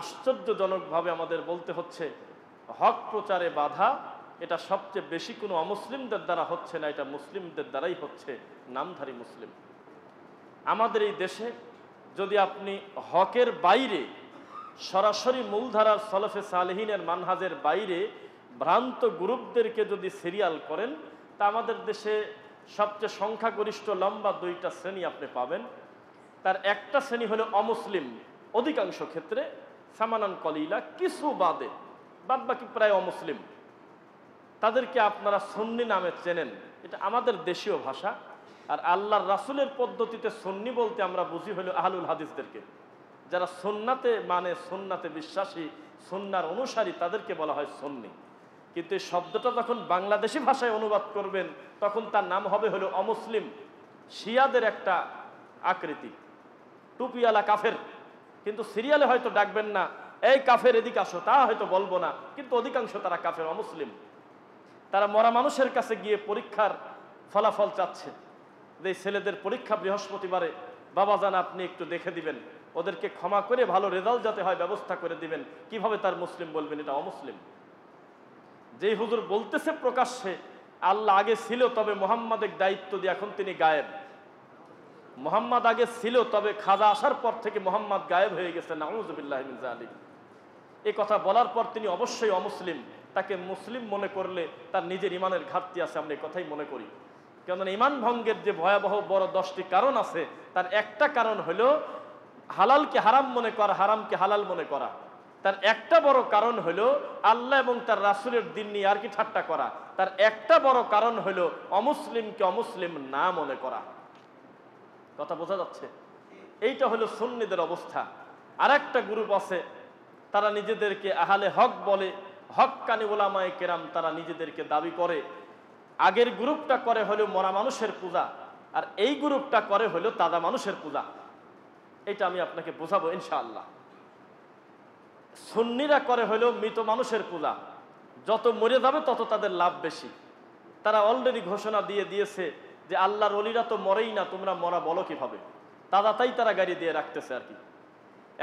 আশ্চর্যজনকভাবে আমাদের বলতে হচ্ছে হক প্রচারে বাধা এটা সবচেয়ে বেশি কোনো অমুসলিমদের দ্বারা হচ্ছে না এটা মুসলিমদের দ্বারাই হচ্ছে নামধারী মুসলিম আমাদের এই দেশে যদি আপনি হকের বাইরে সরাসরি মূলধারার সলফে সালহিনের মানহাজের বাইরে ভ্রান্ত গ্রুপদেরকে যদি সিরিয়াল করেন তা আমাদের দেশে সবচেয়ে সংখ্যাগরিষ্ঠ লম্বা দুইটা শ্রেণী আপনি পাবেন তার একটা শ্রেণী হলো অমুসলিম অধিকাংশ ক্ষেত্রে সামানান কলিলা কিছু বাদে বাদ বাকি প্রায় অমুসলিম তাদেরকে আপনারা সন্নি নামে চেনেন এটা আমাদের দেশীয় ভাষা আর আল্লাহর রাসুলের পদ্ধতিতে সন্নি বলতে আমরা বুঝি হলো আহলুল হাদিসদেরকে যারা সন্নাতে মানে সন্নাতে বিশ্বাসী সন্ন্যার অনুসারী তাদেরকে বলা হয় সন্নি কিন্তু এই শব্দটা যখন বাংলাদেশি ভাষায় অনুবাদ করবেন তখন তার নাম হবে হলো অমুসলিম শিয়াদের একটা আকৃতি টুপিওয়ালা কাফের কিন্তু সিরিয়ালে হয়তো ডাকবেন না এই কাফের এদিকে আসো তা হয়তো বলবো না কিন্তু অধিকাংশ তারা কাফের অমুসলিম তারা মরা মানুষের কাছে গিয়ে পরীক্ষার ফলাফল চাচ্ছে যে ছেলেদের পরীক্ষা বৃহস্পতিবারে বাবা জান আপনি একটু দেখে দিবেন ওদেরকে ক্ষমা করে ভালো রেজাল্ট যাতে হয় ব্যবস্থা করে দিবেন কিভাবে তার মুসলিম বলবেন এটা অমুসলিম যেই হুজুর বলতেছে প্রকাশ্যে আল্লাহ আগে ছিল তবে মোহাম্মদের দায়িত্ব দিয়ে এখন তিনি গায়েব মোহাম্মদ আগে ছিল তবে খাজা আসার পর থেকে মোহাম্মদ গায়েব হয়ে গেছে নাউজবিল্লাহ আলী এ কথা বলার পর তিনি অবশ্যই অমুসলিম তাকে মুসলিম মনে করলে তার নিজের ইমানের ঘাটতি আছে আমরা কথাই মনে করি কেননা ইমান ভঙ্গের যে ভয়াবহ বড় দশটি কারণ আছে তার একটা কারণ হলো হালালকে হারাম মনে করা হারামকে হালাল মনে করা তার একটা বড় কারণ হলো আল্লাহ এবং তার রাসুলের দিন নিয়ে আর কি ঠাট্টা করা তার একটা বড় কারণ হলো অমুসলিমকে অমুসলিম না মনে করা কথা বোঝা যাচ্ছে এইটা হলো সুন্নিদের অবস্থা আর একটা গ্রুপ আছে তারা নিজেদেরকে আহালে হক বলে হক কানি ওলামায় কেরাম তারা নিজেদেরকে দাবি করে আগের গ্রুপটা করে হলো মরা মানুষের পূজা আর এই গ্রুপটা করে হলো তাজা মানুষের পূজা এটা আমি আপনাকে বোঝাবো ইনশাআল্লাহ সুন্নিরা করে হলো মৃত মানুষের পূজা যত মরে যাবে তত তাদের লাভ বেশি তারা অলরেডি ঘোষণা দিয়ে দিয়েছে যে আল্লাহর অলিরা তো মরেই না তোমরা মরা বলো কীভাবে তাই তারা গাড়ি দিয়ে রাখতেছে আর কি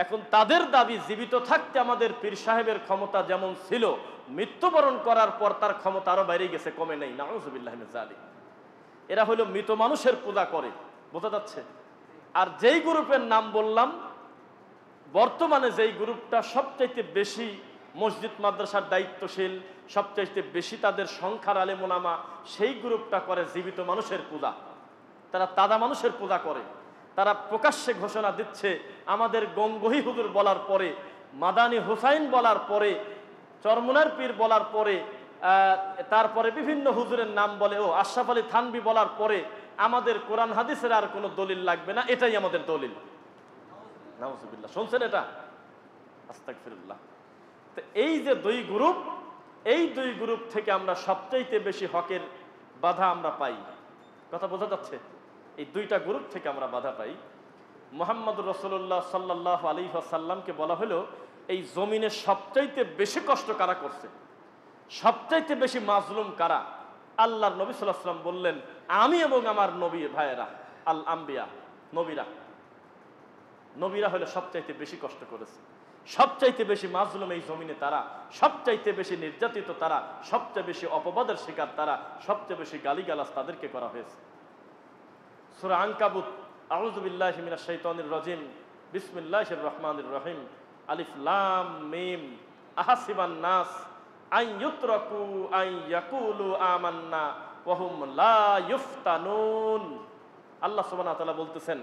এখন তাদের দাবি জীবিত থাকতে আমাদের পীর সাহেবের ক্ষমতা যেমন ছিল মৃত্যুবরণ করার পর তার ক্ষমতা আরও বাইরে গেছে কমে নেই নাউজবিল্লাহ আলী এরা হলো মৃত মানুষের পূজা করে বোঝা যাচ্ছে আর যেই গ্রুপের নাম বললাম বর্তমানে যেই গ্রুপটা সবচাইতে বেশি মসজিদ মাদ্রাসার দায়িত্বশীল সবচেয়ে বেশি তাদের সংখ্যার আলে মোনামা সেই গ্রুপটা করে জীবিত মানুষের পূজা তারা তাদা মানুষের পূজা করে তারা প্রকাশ্যে ঘোষণা দিচ্ছে আমাদের গঙ্গহি হুজুর বলার পরে মাদানী হুসাইন বলার পরে চরমুনার পীর বলার পরে তারপরে বিভিন্ন হুজুরের নাম বলে ও আশরাফ আলী থানবি বলার পরে আমাদের কোরআন হাদিসের আর কোনো দলিল লাগবে না এটাই আমাদের দলিল শুনছেন এটা আস্তাক ফিরুল্লাহ তো এই যে দুই গ্রুপ এই দুই গ্রুপ থেকে আমরা সবচাইতে বেশি হকের বাধা আমরা পাই কথা বোঝা যাচ্ছে এই দুইটা গ্রুপ থেকে আমরা বাধা পাই মোহাম্মদ রসল্লাহ সাল্লাহ আলী আসাল্লামকে বলা হলো এই জমিনে সবচাইতে বেশি কষ্ট কারা করছে সবচাইতে বেশি মাজলুম কারা আল্লাহর নবী সাল্লাহ সাল্লাম বললেন আমি এবং আমার নবী ভাইয়েরা আল আম্বিয়া নবীরা নবীরা হলে সবচাইতে বেশি কষ্ট করেছে সবচাইতে বেশি মাজলুম এই জমিনে তারা সবচাইতে বেশি নির্যাতিত তারা সবচেয়ে বেশি অপবাদের শিকার তারা সবচেয়ে বেশি গালিগালাস তাদেরকে করা হয়েছে সুরা আঙ্কাবুত আউজবিল্লাহ মিনা শৈতানির রজিম বিসমিল্লাহ রহমানির রহিম আলিফলাম মিম আহাসিবান নাস আই ইউতরাকু আই ইয়াকুলু আমান্না ওয়া হুম লা ইফতানুন আল্লাহ সুবহানাহু ওয়া তাআলা বলতেছেন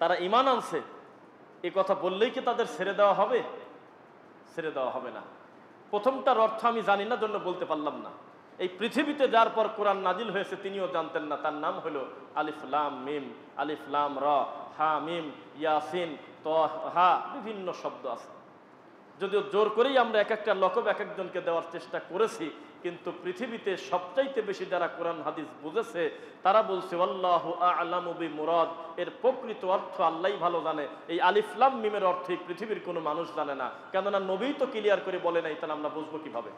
তারা ঈমান আনছে এ কথা বললেই কি তাদের ছেড়ে দেওয়া হবে ছেড়ে দেওয়া হবে না প্রথমটার অর্থ আমি জানি না জন্য বলতে পারলাম না এই পৃথিবীতে যার পর কোরআন নাজিল হয়েছে তিনিও জানতেন না তার নাম হলো আলিফলাম মিম আলিফলাম র হা মিম ইয়াসিন ত হা বিভিন্ন শব্দ আছে যদিও জোর করেই আমরা এক একটা লকব এক একজনকে দেওয়ার চেষ্টা করেছি কিন্তু পৃথিবীতে সবচাইতে বেশি যারা কোরআন হাদিস বুঝেছে তারা বলছে আল্লাহ আলামবি মুরাদ এর প্রকৃত অর্থ আল্লাহ ভালো জানে এই আলিফলাম মিমের অর্থে পৃথিবীর কোনো মানুষ জানে না কেননা নবী তো ক্লিয়ার করে বলে নাই তাহলে আমরা বুঝবো কিভাবে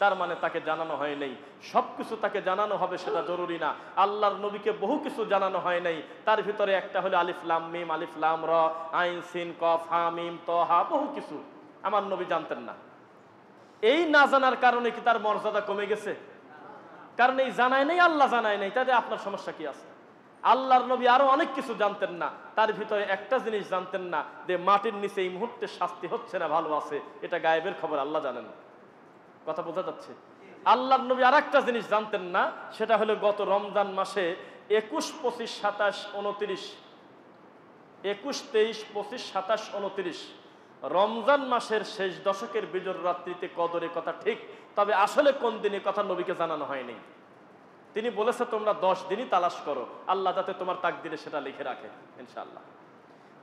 তার মানে তাকে জানানো হয় নাই সব কিছু তাকে জানানো হবে সেটা জরুরি না আল্লাহর নবীকে বহু কিছু জানানো হয় নাই তার ভিতরে একটা হলো আলিফলাম মিম আলিফলাম র আইন সিন কফ হামিম তহা ত হা বহু কিছু আমার নবী জানতেন না এই না জানার কারণে কি তার মর্যাদা কমে গেছে কারণ এই জানায় নেই আল্লাহ জানায় নেই তাতে আপনার সমস্যা কি আছে আল্লাহর নবী আরো অনেক কিছু জানতেন না তার ভিতরে একটা জিনিস জানতেন না যে মাটির নিচে এই মুহূর্তে শাস্তি হচ্ছে না ভালো আছে এটা গায়েবের খবর আল্লাহ জানেন কথা বোঝা যাচ্ছে আল্লাহর নবী আর একটা জিনিস জানতেন না সেটা হলো গত রমজান মাসে একুশ পঁচিশ সাতাশ উনত্রিশ একুশ তেইশ পঁচিশ সাতাশ উনত্রিশ রমজান মাসের শেষ দশকের বিজর রাত্রিতে কদরে কথা ঠিক তবে আসলে কোন দিনে কথা নবীকে জানানো হয়নি তিনি বলেছে তোমরা দশ দিনই তালাশ করো আল্লাহ যাতে তোমার তাক দিলে সেটা লিখে রাখে ইনশাল্লাহ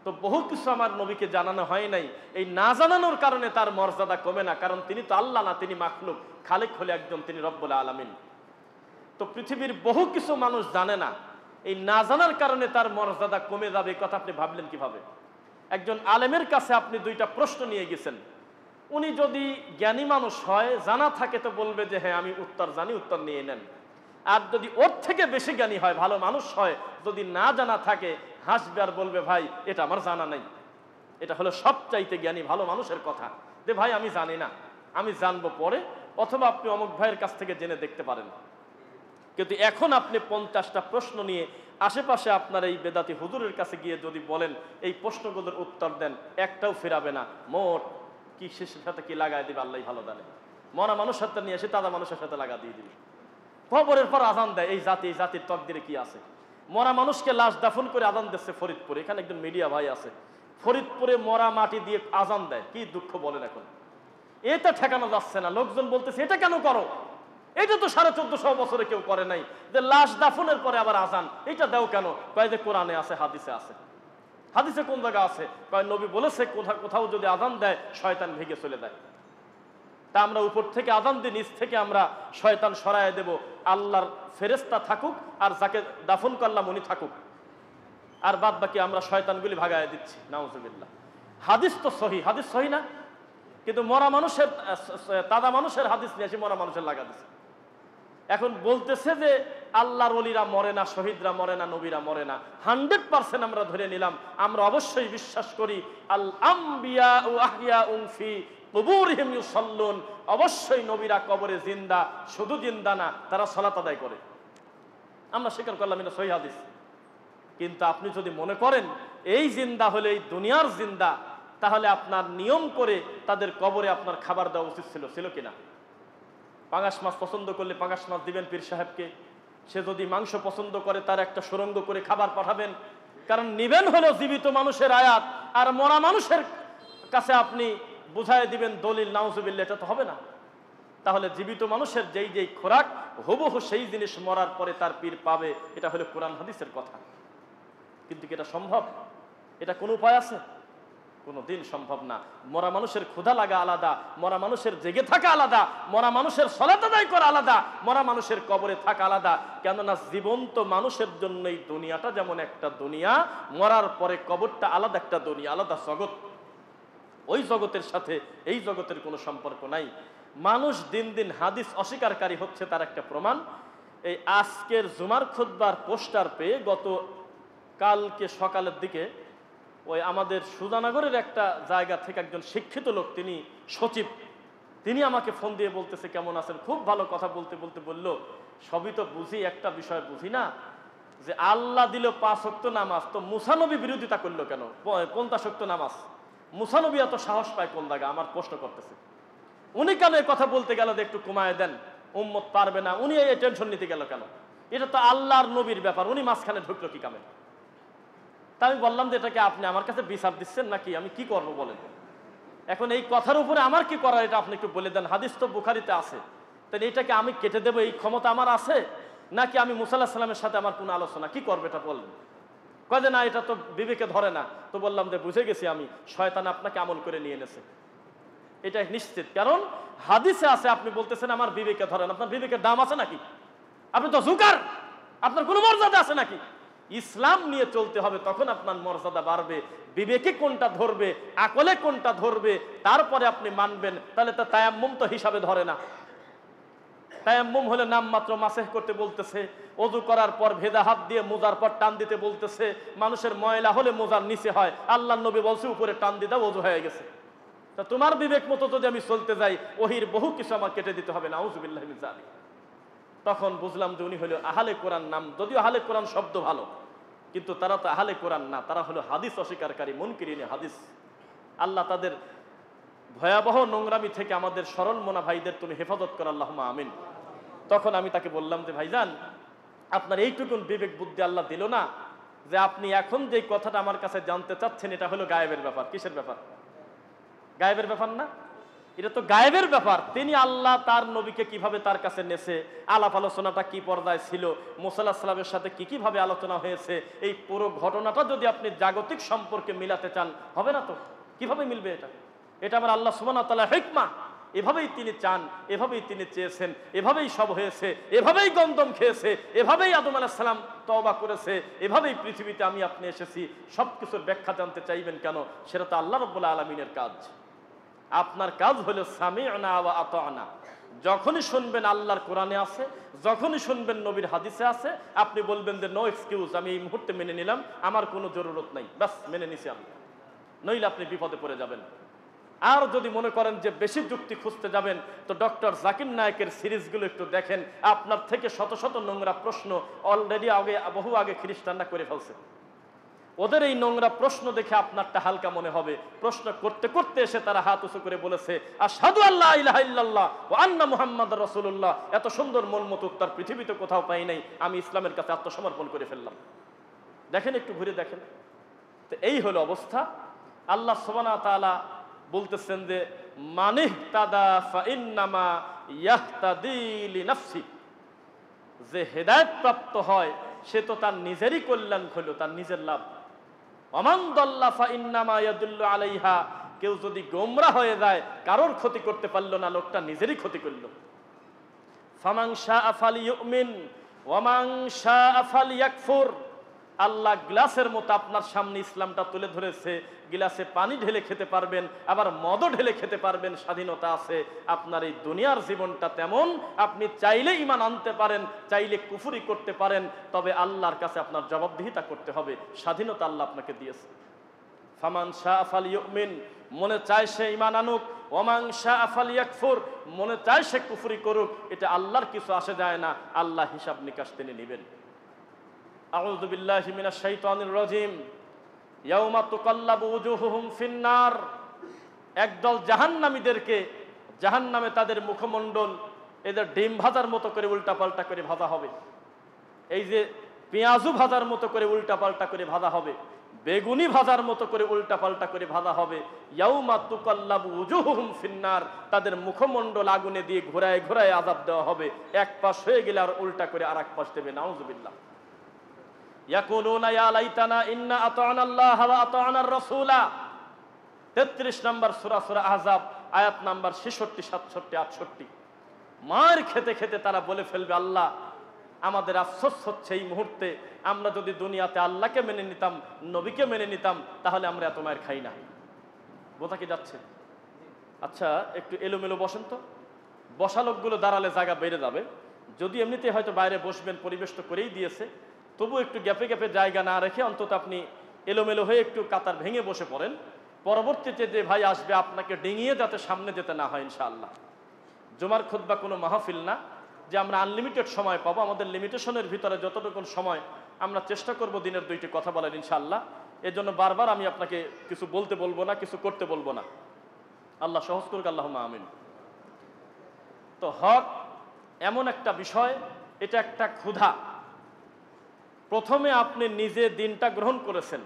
তো বহু কিছু আমার নবীকে জানানো হয় নাই এই না জানানোর কারণে তার মর্যাদা কমে না কারণ তিনি তো আল্লাহ না তিনি মাখলুক খালেক হলে একদম তিনি রব্বুল আলমিন তো পৃথিবীর বহু কিছু মানুষ জানে না এই না জানার কারণে তার মর্যাদা কমে যাবে কথা আপনি ভাবলেন কিভাবে একজন আলেমের কাছে আপনি দুইটা প্রশ্ন নিয়ে গেছেন উনি যদি জ্ঞানী মানুষ হয় জানা থাকে তো বলবে যে হ্যাঁ আমি উত্তর জানি উত্তর নিয়ে নেন আর যদি ওর থেকে বেশি জ্ঞানী হয় ভালো মানুষ হয় যদি না জানা থাকে হাসবে আর বলবে ভাই এটা আমার জানা নেই এটা হলো সবচাইতে জ্ঞানী ভালো মানুষের কথা যে ভাই আমি জানি না আমি জানবো পরে অথবা আপনি অমুক ভাইয়ের কাছ থেকে জেনে দেখতে পারেন কিন্তু এখন আপনি পঞ্চাশটা প্রশ্ন নিয়ে আশেপাশে আপনার এই বেদাতি হুজুরের কাছে গিয়ে যদি বলেন এই প্রশ্নগুলোর উত্তর দেন একটাও ফেরাবে না মোট কি শেষের সাথে কি লাগাই দেবে আল্লাহ ভালো জানে মরা মানুষের সাথে নিয়ে এসে তাদের মানুষের সাথে লাগা দিয়ে দিবে খবরের পর আজান দেয় এই জাতি এই জাতির তকদিরে কি আছে মরা মানুষকে লাশ দাফন করে আজান দিচ্ছে ফরিদপুরে এখানে একজন মিডিয়া ভাই আছে ফরিদপুরে মরা মাটি দিয়ে আজান দেয় কি দুঃখ বলেন এখন এটা ঠেকানো যাচ্ছে না লোকজন বলতেছে এটা কেন করো এটা তো সাড়ে চোদ্দশো বছরে কেউ করে নাই যে লাশ দাফনের পরে আবার আজান এটা দাও কেন কয়েদে যে কোরআনে আছে হাদিসে আছে হাদিসে কোন জায়গা আছে কয় নবী বলেছে কোথাও কোথাও যদি আজান দেয় শয়তান ভেঙে চলে দেয় তা আমরা উপর থেকে আজান দিই নিচ থেকে আমরা শয়তান সরায় দেব আল্লাহর ফেরেস্তা থাকুক আর যাকে দাফন করলাম উনি থাকুক আর বাদ বাকি আমরা শয়তানগুলি ভাগায় দিচ্ছি নাউজুবিল্লাহ হাদিস তো সহি হাদিস সহি না কিন্তু মরা মানুষের তাদা মানুষের হাদিস নিয়ে এসে মরা মানুষের লাগা দিচ্ছে এখন বলতেছে যে আল্লাহর অলিরা মরে না শহীদরা মরে না নবীরা মরে না হান্ড্রেড পার্সেন্ট আমরা ধরে নিলাম আমরা অবশ্যই বিশ্বাস করি আল আম্বিয়া ও আহিয়া উংফি কবুরহিম ইউসল্লুন অবশ্যই নবীরা কবরে জিন্দা শুধু জিন্দা না তারা সলাত আদায় করে আমরা স্বীকার করলাম এটা সহি কিন্তু আপনি যদি মনে করেন এই জিন্দা হলে এই দুনিয়ার জিন্দা তাহলে আপনার নিয়ম করে তাদের কবরে আপনার খাবার দেওয়া উচিত ছিল ছিল কিনা পাঙাশ মাছ পছন্দ করলে পাঙাশ মাছ দিবেন পীর সাহেবকে সে যদি মাংস পছন্দ করে তার একটা সুরঙ্গ করে খাবার পাঠাবেন কারণ নিবেন হলো জীবিত মানুষের আয়াত আর মরা মানুষের কাছে আপনি বুঝাই দিবেন দলিল নাউজুবিল্লা এটা তো হবে না তাহলে জীবিত মানুষের যেই যেই খোরাক হুবহু সেই জিনিস মরার পরে তার পীর পাবে এটা হলো কোরআন হাদিসের কথা কিন্তু কি এটা সম্ভব এটা কোনো উপায় আছে কোনো দিন সম্ভব না মরা মানুষের ক্ষুধা লাগা আলাদা মরা মানুষের জেগে থাকা আলাদা মরা মানুষের সলাদাদাই করা আলাদা মরা মানুষের কবরে থাকা আলাদা কেননা জীবন্ত মানুষের জন্য এই দুনিয়াটা যেমন একটা দুনিয়া মরার পরে কবরটা আলাদা একটা দুনিয়া আলাদা জগৎ ওই জগতের সাথে এই জগতের কোনো সম্পর্ক নাই মানুষ দিন দিন হাদিস অস্বীকারী হচ্ছে তার একটা প্রমাণ এই আজকের জুমার খুদ্বার পোস্টার পেয়ে গত কালকে সকালের দিকে ওই আমাদের সুজানাগরের একটা জায়গা থেকে একজন শিক্ষিত লোক তিনি সচিব তিনি আমাকে ফোন দিয়ে বলতেছে কেমন আছেন খুব ভালো কথা বলতে বলতে বলল সবই তো বুঝি একটা বিষয় বুঝি না যে আল্লাহ দিল পাঁচ শক্ত নামাজ তো মুসানবী বিরোধিতা করলো কেন কোনটা শক্ত নামাজ মুসানবী এত সাহস পায় কোন দাগা আমার প্রশ্ন করতেছে উনি কেন এই কথা বলতে গেল যে একটু কমায় দেন উম্মত পারবে না উনি এই টেনশন নিতে গেল কেন এটা তো আল্লাহর নবীর ব্যাপার উনি মাঝখানে ঢুকলো কি কামে তা আমি বললাম যে এটাকে আপনি আমার কাছে বিচার দিচ্ছেন নাকি আমি কি করবো বলেন এখন এই কথার উপরে আমার কি করার এটা আপনি একটু বলে দেন হাদিস তো বুখারিতে আছে তাহলে এটাকে আমি কেটে দেবো এই ক্ষমতা আমার আছে নাকি আমি মুসাল্লাহ সাল্লামের সাথে আমার কোনো আলোচনা কি করবে এটা বলেন কয়ে না এটা তো বিবেকে ধরে না তো বললাম যে বুঝে গেছি আমি শয়তান আপনাকে আমল করে নিয়ে এনেছে এটা নিশ্চিত কারণ হাদিসে আছে আপনি বলতেছেন আমার বিবেকে ধরেন আপনার বিবেকের দাম আছে নাকি আপনি তো জুকার আপনার কোনো মর্যাদা আছে নাকি ইসলাম নিয়ে চলতে হবে তখন আপনার মর্যাদা বাড়বে বিবেকে কোনটা ধরবে আকলে কোনটা ধরবে তারপরে আপনি মানবেন তাহলে তা তায়াম্মুম তো হিসাবে ধরে না তায়াম্মুম হলে নাম মাত্র মাসেহ করতে বলতেছে অজু করার পর ভেদা হাত দিয়ে মোজার পর টান দিতে বলতেছে মানুষের ময়লা হলে মোজার নিচে হয় আল্লাহ নবী বলছে উপরে টান দিতে অজু হয়ে গেছে তা তোমার বিবেক মতো যদি আমি চলতে যাই ওহির বহু কিছু আমার কেটে দিতে হবে না উজুবিল্লাহ তখন বুঝলাম যে উনি হলো আহালে কোরআন নাম যদিও আহালে কোরআন শব্দ ভালো কিন্তু তারা তো আহলে কোরআন না তারা হলো হাদিস অস্বীকারী মনকিরিনী হাদিস আল্লাহ তাদের ভয়াবহ নোংরামি থেকে আমাদের সরল মোনা ভাইদের তুমি হেফাজত করো আল্লাহ আমিন তখন আমি তাকে বললাম যে ভাইজান আপনার এইটুকুন বিবেক বুদ্ধি আল্লাহ দিল না যে আপনি এখন যে কথাটা আমার কাছে জানতে চাচ্ছেন এটা হলো গায়েবের ব্যাপার কিসের ব্যাপার গায়েবের ব্যাপার না এটা তো গায়েবের ব্যাপার তিনি আল্লাহ তার নবীকে কিভাবে তার কাছে নেছে আলাপ আলোচনাটা কি পর্দায় ছিল মোসাল্লাহ সাল্লামের সাথে কি কিভাবে আলোচনা হয়েছে এই পুরো ঘটনাটা যদি আপনি জাগতিক সম্পর্কে মিলাতে চান হবে না তো কিভাবে মিলবে এটা এটা আমার আল্লাহ সুমানা তালা হেকমা এভাবেই তিনি চান এভাবেই তিনি চেয়েছেন এভাবেই সব হয়েছে এভাবেই গন্দম খেয়েছে এভাবেই আদম আলাহিসাল্লাম তবা করেছে এভাবেই পৃথিবীতে আমি আপনি এসেছি সব কিছুর ব্যাখ্যা জানতে চাইবেন কেন সেটা তো আল্লাহ রব্বুল্লাহ আলমিনের কাজ আপনার কাজ হলো সামি আনা বা আত আনা যখনই শুনবেন আল্লাহর কোরআনে আছে যখনই শুনবেন নবীর হাদিসে আছে আপনি বলবেন যে নো এক্সকিউজ আমি এই মুহূর্তে মেনে নিলাম আমার কোনো জরুরত নাই ব্যাস মেনে নিছি আমি নইলে আপনি বিপদে পড়ে যাবেন আর যদি মনে করেন যে বেশি যুক্তি খুঁজতে যাবেন তো ডক্টর জাকির নায়কের সিরিজগুলো একটু দেখেন আপনার থেকে শত শত নোংরা প্রশ্ন অলরেডি আগে বহু আগে খ্রিস্টানরা করে ফেলছে ওদের এই নোংরা প্রশ্ন দেখে আপনারটা হালকা মনে হবে প্রশ্ন করতে করতে এসে তারা হাত উঁচু করে বলেছে আর সাধু আল্লাহ ইল্লাল্লাহ ও আন্না মুহাম্মদ রসুল্লাহ এত সুন্দর মনমত উত্তর পৃথিবীতে কোথাও পাই নাই আমি ইসলামের কাছে আত্মসমর্পণ করে ফেললাম দেখেন একটু ঘুরে দেখেন তো এই হলো অবস্থা আল্লাহ সোবানা তালা বলতেছেন যে মানিহ তাদা যে হেদায়ত প্রাপ্ত হয় সে তো তার নিজেরই কল্যাণ হলো তার নিজের লাভ আলাইহা কেউ যদি গোমরা হয়ে যায় কারোর ক্ষতি করতে পারলো না লোকটা নিজেরই ক্ষতি করলো ফমাংসা আফাল ইউমিন ওয়ামাংশা আফাল আল্লাহ গ্লাসের মতো আপনার সামনে ইসলামটা তুলে ধরেছে গ্লাসে পানি ঢেলে খেতে পারবেন আবার মদও ঢেলে খেতে পারবেন স্বাধীনতা আছে আপনার এই দুনিয়ার জীবনটা তেমন আপনি চাইলে ইমান আনতে পারেন চাইলে কুফুরি করতে পারেন তবে আল্লাহর কাছে আপনার জবাবদিহিতা করতে হবে স্বাধীনতা আল্লাহ আপনাকে দিয়েছে ফামান শাহ আফাল মনে চায় সে ইমান আনুক ওমাং শাহ আফাল ইয়াকফুর মনে চায় সে কুফুরি করুক এটা আল্লাহর কিছু আসে যায় না আল্লাহ হিসাব নিকাশ তিনি নেবেন أعوذ بالله من الشيطان الرجيم يوم تقلب وجوههم في النار একদল জাহান্নামীদেরকে জাহান্নামে তাদের মুখমণ্ডল এদের ডিম ভাজার মতো করে উল্টাপাল্টা করে ভাজা হবে এই যে পেঁয়াজু ভাজার মতো করে উল্টাপাল্টা করে ভাজা হবে বেগুনি ভাজার মতো করে উল্টাপাল্টা করে ভাজা হবে ইয়াউমা তুকাল্লাবু উজুহুম ফিন্নার তাদের মুখমণ্ডল আগুনে দিয়ে ঘোরায় ঘোরায় আজাব দেওয়া হবে এক পাশ হয়ে গেলে আর উল্টা করে আর এক পাশ দেবে নাউজুবিল্লাহ তেত্রিশ নম্বর সুরা সুরা আহজাব আয়াত নম্বর ছেষট্টি সাতষট্টি আটষট্টি মার খেতে খেতে তারা বলে ফেলবে আল্লাহ আমাদের আফসোস হচ্ছে এই মুহূর্তে আমরা যদি দুনিয়াতে আল্লাহকে মেনে নিতাম নবীকে মেনে নিতাম তাহলে আমরা এত মায়ের খাই না বোঝা কি যাচ্ছে আচ্ছা একটু এলোমেলো বসেন তো বসা লোকগুলো দাঁড়ালে জায়গা বেড়ে যাবে যদি এমনিতে হয়তো বাইরে বসবেন পরিবেশ তো করেই দিয়েছে তবু একটু গ্যাপে গ্যাপে জায়গা না রেখে অন্তত আপনি এলোমেলো হয়ে একটু কাতার ভেঙে বসে পড়েন পরবর্তীতে যে ভাই আসবে আপনাকে ডিঙিয়ে যাতে সামনে যেতে না হয় ইনশাআল্লাহ জুমার বা কোনো মাহফিল না যে আমরা আনলিমিটেড সময় পাবো আমাদের লিমিটেশনের ভিতরে যতটুকু সময় আমরা চেষ্টা করব দিনের দুইটি কথা বলেন ইনশাআল্লাহ এর জন্য বারবার আমি আপনাকে কিছু বলতে বলবো না কিছু করতে বলবো না আল্লাহ সহজ করুক আল্লাহ আমিন তো হক এমন একটা বিষয় এটা একটা ক্ষুধা প্রথমে আপনি নিজে দিনটা গ্রহণ করেছেন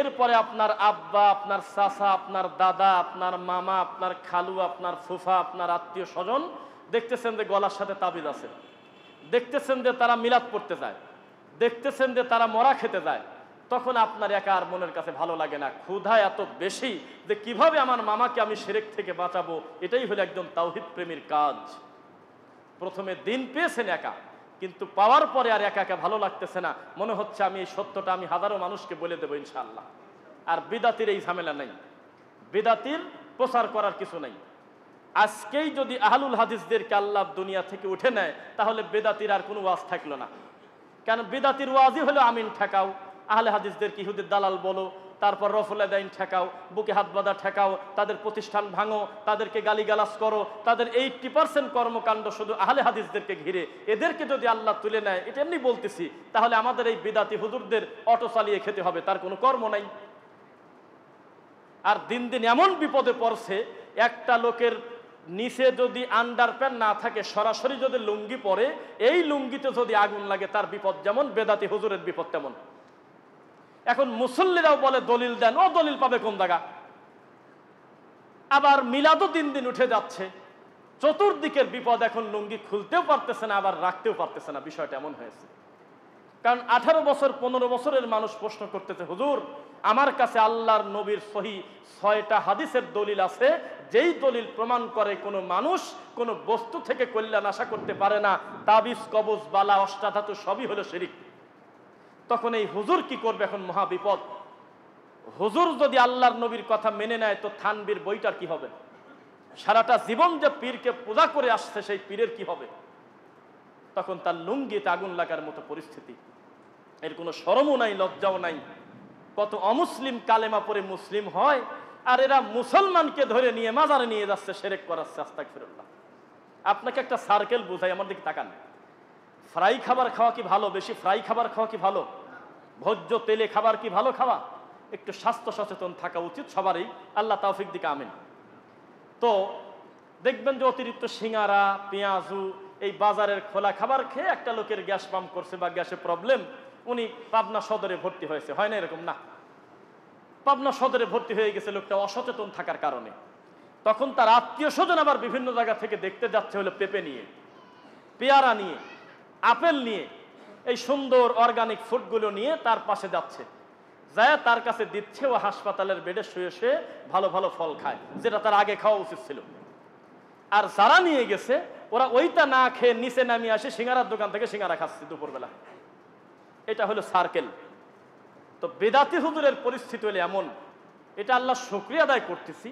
এরপরে আপনার আব্বা আপনার চাষা আপনার দাদা আপনার মামা আপনার খালু আপনার ফুফা আপনার আত্মীয় স্বজন দেখতেছেন যে গলার সাথে তাবিজ আছে দেখতেছেন যে তারা মিলাদ পড়তে যায় দেখতেছেন যে তারা মরা খেতে যায় তখন আপনার একা আর মনের কাছে ভালো লাগে না ক্ষুধা এত বেশি যে কিভাবে আমার মামাকে আমি সেরেক থেকে বাঁচাবো এটাই হলো একদম তাওহিদ প্রেমীর কাজ প্রথমে দিন পেয়েছেন একা কিন্তু পাওয়ার পরে আর একা একা ভালো লাগতেছে না মনে হচ্ছে আমি এই সত্যটা আমি হাজারো মানুষকে বলে দেবো ইনশাআল্লাহ আর বিদাতির এই ঝামেলা নেই বিদাতির প্রচার করার কিছু নেই আজকেই যদি আহলুল হাদিসদেরকে আল্লাহ দুনিয়া থেকে উঠে নেয় তাহলে বেদাতির আর কোনো ওয়াজ থাকলো না কেন বেদাতির ওয়াজই হলো আমিন ঠেকাও আহলে হাদিসদেরকে ইহুদের দালাল বলো তারপর রফলে দাইন ঠেকাও বুকে হাত বাঁধা ঠেকাও তাদের প্রতিষ্ঠান ভাঙো তাদেরকে গালিগালাজ করো তাদের এইটটি পার্সেন্ট কর্মকাণ্ড শুধু আহলে হাদিসদেরকে ঘিরে এদেরকে যদি আল্লাহ তুলে নেয় এটা এমনি বলতেছি তাহলে আমাদের এই বিদাতি হুজুরদের অটো চালিয়ে খেতে হবে তার কোনো কর্ম নাই আর দিন দিন এমন বিপদে পড়ছে একটা লোকের নিচে যদি আন্ডার না থাকে সরাসরি যদি লুঙ্গি পরে এই লুঙ্গিতে যদি আগুন লাগে তার বিপদ যেমন বেদাতি হুজুরের বিপদ তেমন এখন মুসল্লিরাও বলে দলিল দেন ও দলিল পাবে কোন জায়গা আবার মিলাদও দিন দিন উঠে যাচ্ছে চতুর্দিকের বিপদ এখন লুঙ্গি খুলতেও পারতেছে না আবার রাখতেও পারতেছে না বিষয়টা এমন হয়েছে কারণ আঠারো বছর পনেরো বছরের মানুষ প্রশ্ন করতেছে হুজুর আমার কাছে আল্লাহর নবীর সহি ছয়টা হাদিসের দলিল আছে যেই দলিল প্রমাণ করে কোনো মানুষ কোনো বস্তু থেকে কল্যাণ আশা করতে পারে না তাবিজ কবজ বালা অষ্টাধাতু সবই হলো শিরিক তখন এই হুজুর কি করবে এখন মহাবিপদ হুজুর যদি আল্লাহর নবীর কথা মেনে নেয় তো থানবীর বইটার কি হবে সারাটা জীবন যে পীরকে পূজা করে আসছে সেই পীরের কি হবে তখন তার লুঙ্গিতে আগুন লাগার মতো পরিস্থিতি এর কোনো সরমও নাই লজ্জাও নাই কত অমুসলিম কালেমা পরে মুসলিম হয় আর এরা মুসলমানকে ধরে নিয়ে মাজারে নিয়ে যাচ্ছে সেরেক করাচ্ছে আস্তাক ফিরল্লাহ আপনাকে একটা সার্কেল বুঝাই আমার দিকে তাকান ফ্রাই খাবার খাওয়া কি ভালো বেশি ফ্রাই খাবার খাওয়া কি ভালো ভোজ্য তেলে খাবার কি ভালো খাওয়া একটু স্বাস্থ্য সচেতন থাকা উচিত সবারই আল্লাহ তাওফিক দিকে আমিন তো দেখবেন যে অতিরিক্ত সিঙারা পেঁয়াজু এই বাজারের খোলা খাবার খেয়ে একটা লোকের গ্যাস পাম্প করছে বা গ্যাসে প্রবলেম উনি পাবনা সদরে ভর্তি হয়েছে হয় না এরকম না পাবনা সদরে ভর্তি হয়ে গেছে লোকটা অসচেতন থাকার কারণে তখন তার আত্মীয় স্বজন আবার বিভিন্ন জায়গা থেকে দেখতে যাচ্ছে হলো পেঁপে নিয়ে পেয়ারা নিয়ে আপেল নিয়ে এই সুন্দর অর্গানিক ফুডগুলো নিয়ে তার পাশে যাচ্ছে যায় তার কাছে দিচ্ছে ও হাসপাতালের বেডে শুয়ে শুয়ে ভালো ভালো ফল খায় যেটা তার আগে খাওয়া উচিত ছিল আর যারা নিয়ে গেছে ওরা ওইটা না খেয়ে নিচে নামিয়ে আসে সিঙ্গারার দোকান থেকে সিঙ্গারা খাচ্ছে দুপুরবেলা এটা হলো সার্কেল তো বেদাতি হুজুরের পরিস্থিতি হলে এমন এটা আল্লাহ শুক্রিয়া আদায় করতেছি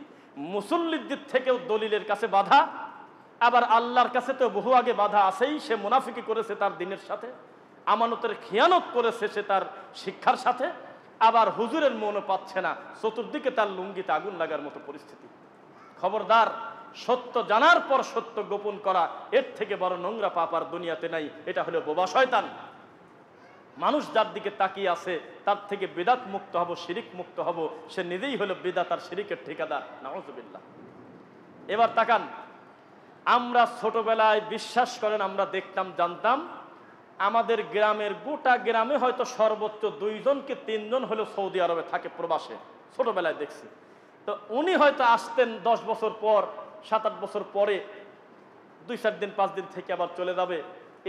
মুসল্লিদ্দির থেকেও দলিলের কাছে বাধা আবার আল্লাহর কাছে তো বহু আগে বাধা আছেই সে মুনাফিকি করেছে তার দিনের সাথে আমানতের খেয়ানত করেছে সে তার শিক্ষার সাথে আবার হুজুরের মনও পাচ্ছে না চতুর্দিকে তার লুঙ্গিতে আগুন লাগার মতো পরিস্থিতি খবরদার সত্য জানার পর সত্য গোপন করা এর থেকে বড় নোংরা পাপার দুনিয়াতে নাই এটা হলো বোবা শয়তান মানুষ যার দিকে তাকিয়ে আছে তার থেকে বেদাত মুক্ত হব শিরিক মুক্ত হব সে নিজেই হলো বেদাত আর শিরিকের ঠিকাদার নাউজবিল্লা এবার তাকান আমরা ছোটবেলায় বিশ্বাস করেন আমরা দেখতাম জানতাম আমাদের গ্রামের গোটা গ্রামে হয়তো সর্বোচ্চ দুইজনকে তিনজন হলেও সৌদি আরবে থাকে প্রবাসে ছোটবেলায় দেখছি তো উনি হয়তো আসতেন দশ বছর পর সাত আট বছর পরে দুই চার দিন পাঁচ দিন থেকে আবার চলে যাবে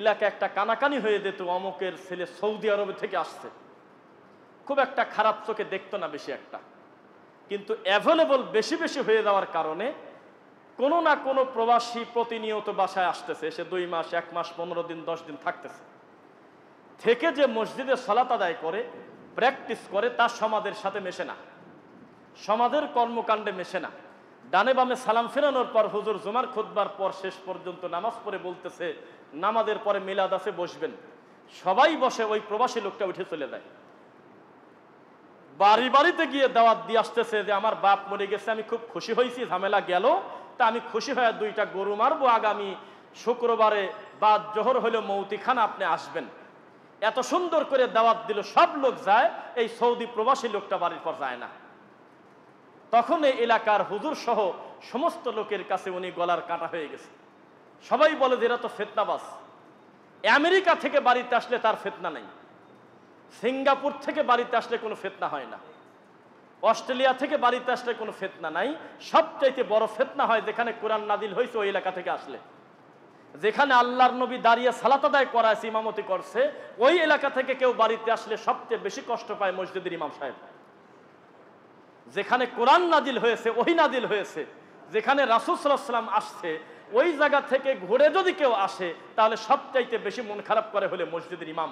এলাকা একটা কানাকানি হয়ে যেত অমুকের ছেলে সৌদি আরবে থেকে আসছে খুব একটা খারাপ চোখে দেখতো না বেশি একটা কিন্তু অ্যাভেলেবল বেশি বেশি হয়ে যাওয়ার কারণে কোনো না কোনো প্রবাসী প্রতিনিয়ত বাসায় আসতেছে সে দুই মাস এক মাস পনেরো দিন দশ দিন থাকতেছে থেকে যে মসজিদে সলাত আদায় করে প্র্যাকটিস করে তার সমাজের সাথে মেশে না সমাজের কর্মকাণ্ডে মেশে না ডানে বামে সালাম ফেরানোর পর হুজুর জুমার খুদবার পর শেষ পর্যন্ত নামাজ পড়ে বলতেছে নামাজের পরে মিলাদ আছে বসবেন সবাই বসে ওই প্রবাসী লোকটা উঠে চলে যায় বাড়ি বাড়িতে গিয়ে দাওয়াত দিয়ে আসতেছে যে আমার বাপ মরে গেছে আমি খুব খুশি হয়েছি ঝামেলা গেল তা আমি খুশি হয়ে দুইটা গরু মারবো আগামী শুক্রবারে বা জোহর হইলে মৌতিখানা আপনি আসবেন এত সুন্দর করে দাওয়াত দিল সব লোক যায় এই সৌদি প্রবাসী লোকটা বাড়ির পর যায় না তখন এই এলাকার হুজুর সহ সমস্ত লোকের কাছে উনি গলার কাটা হয়ে গেছে সবাই বলে যে এরা তো ফেতনাবাস আমেরিকা থেকে বাড়িতে আসলে তার ফেতনা নেই সিঙ্গাপুর থেকে বাড়িতে আসলে কোনো ফেতনা হয় না অস্ট্রেলিয়া থেকে বাড়িতে আসলে কোনো ফেতনা নাই সবচাইতে বড় ফেতনা হয় যেখানে কোরআন নাদিল হয়েছে ওই এলাকা থেকে আসলে যেখানে আল্লাহর নবী দাঁড়িয়ে সালাত আদায় করাছে ইমামতি করছে ওই এলাকা থেকে কেউ বাড়িতে আসলে সবচেয়ে বেশি কষ্ট পায় মসজিদের ইমাম সাহেব যেখানে কোরআন নাদিল হয়েছে ওই নাদিল হয়েছে যেখানে রাসুসাল্লাম আসছে ওই জায়গা থেকে ঘুরে যদি কেউ আসে তাহলে সবচাইতে বেশি মন খারাপ করে হলে মসজিদের ইমাম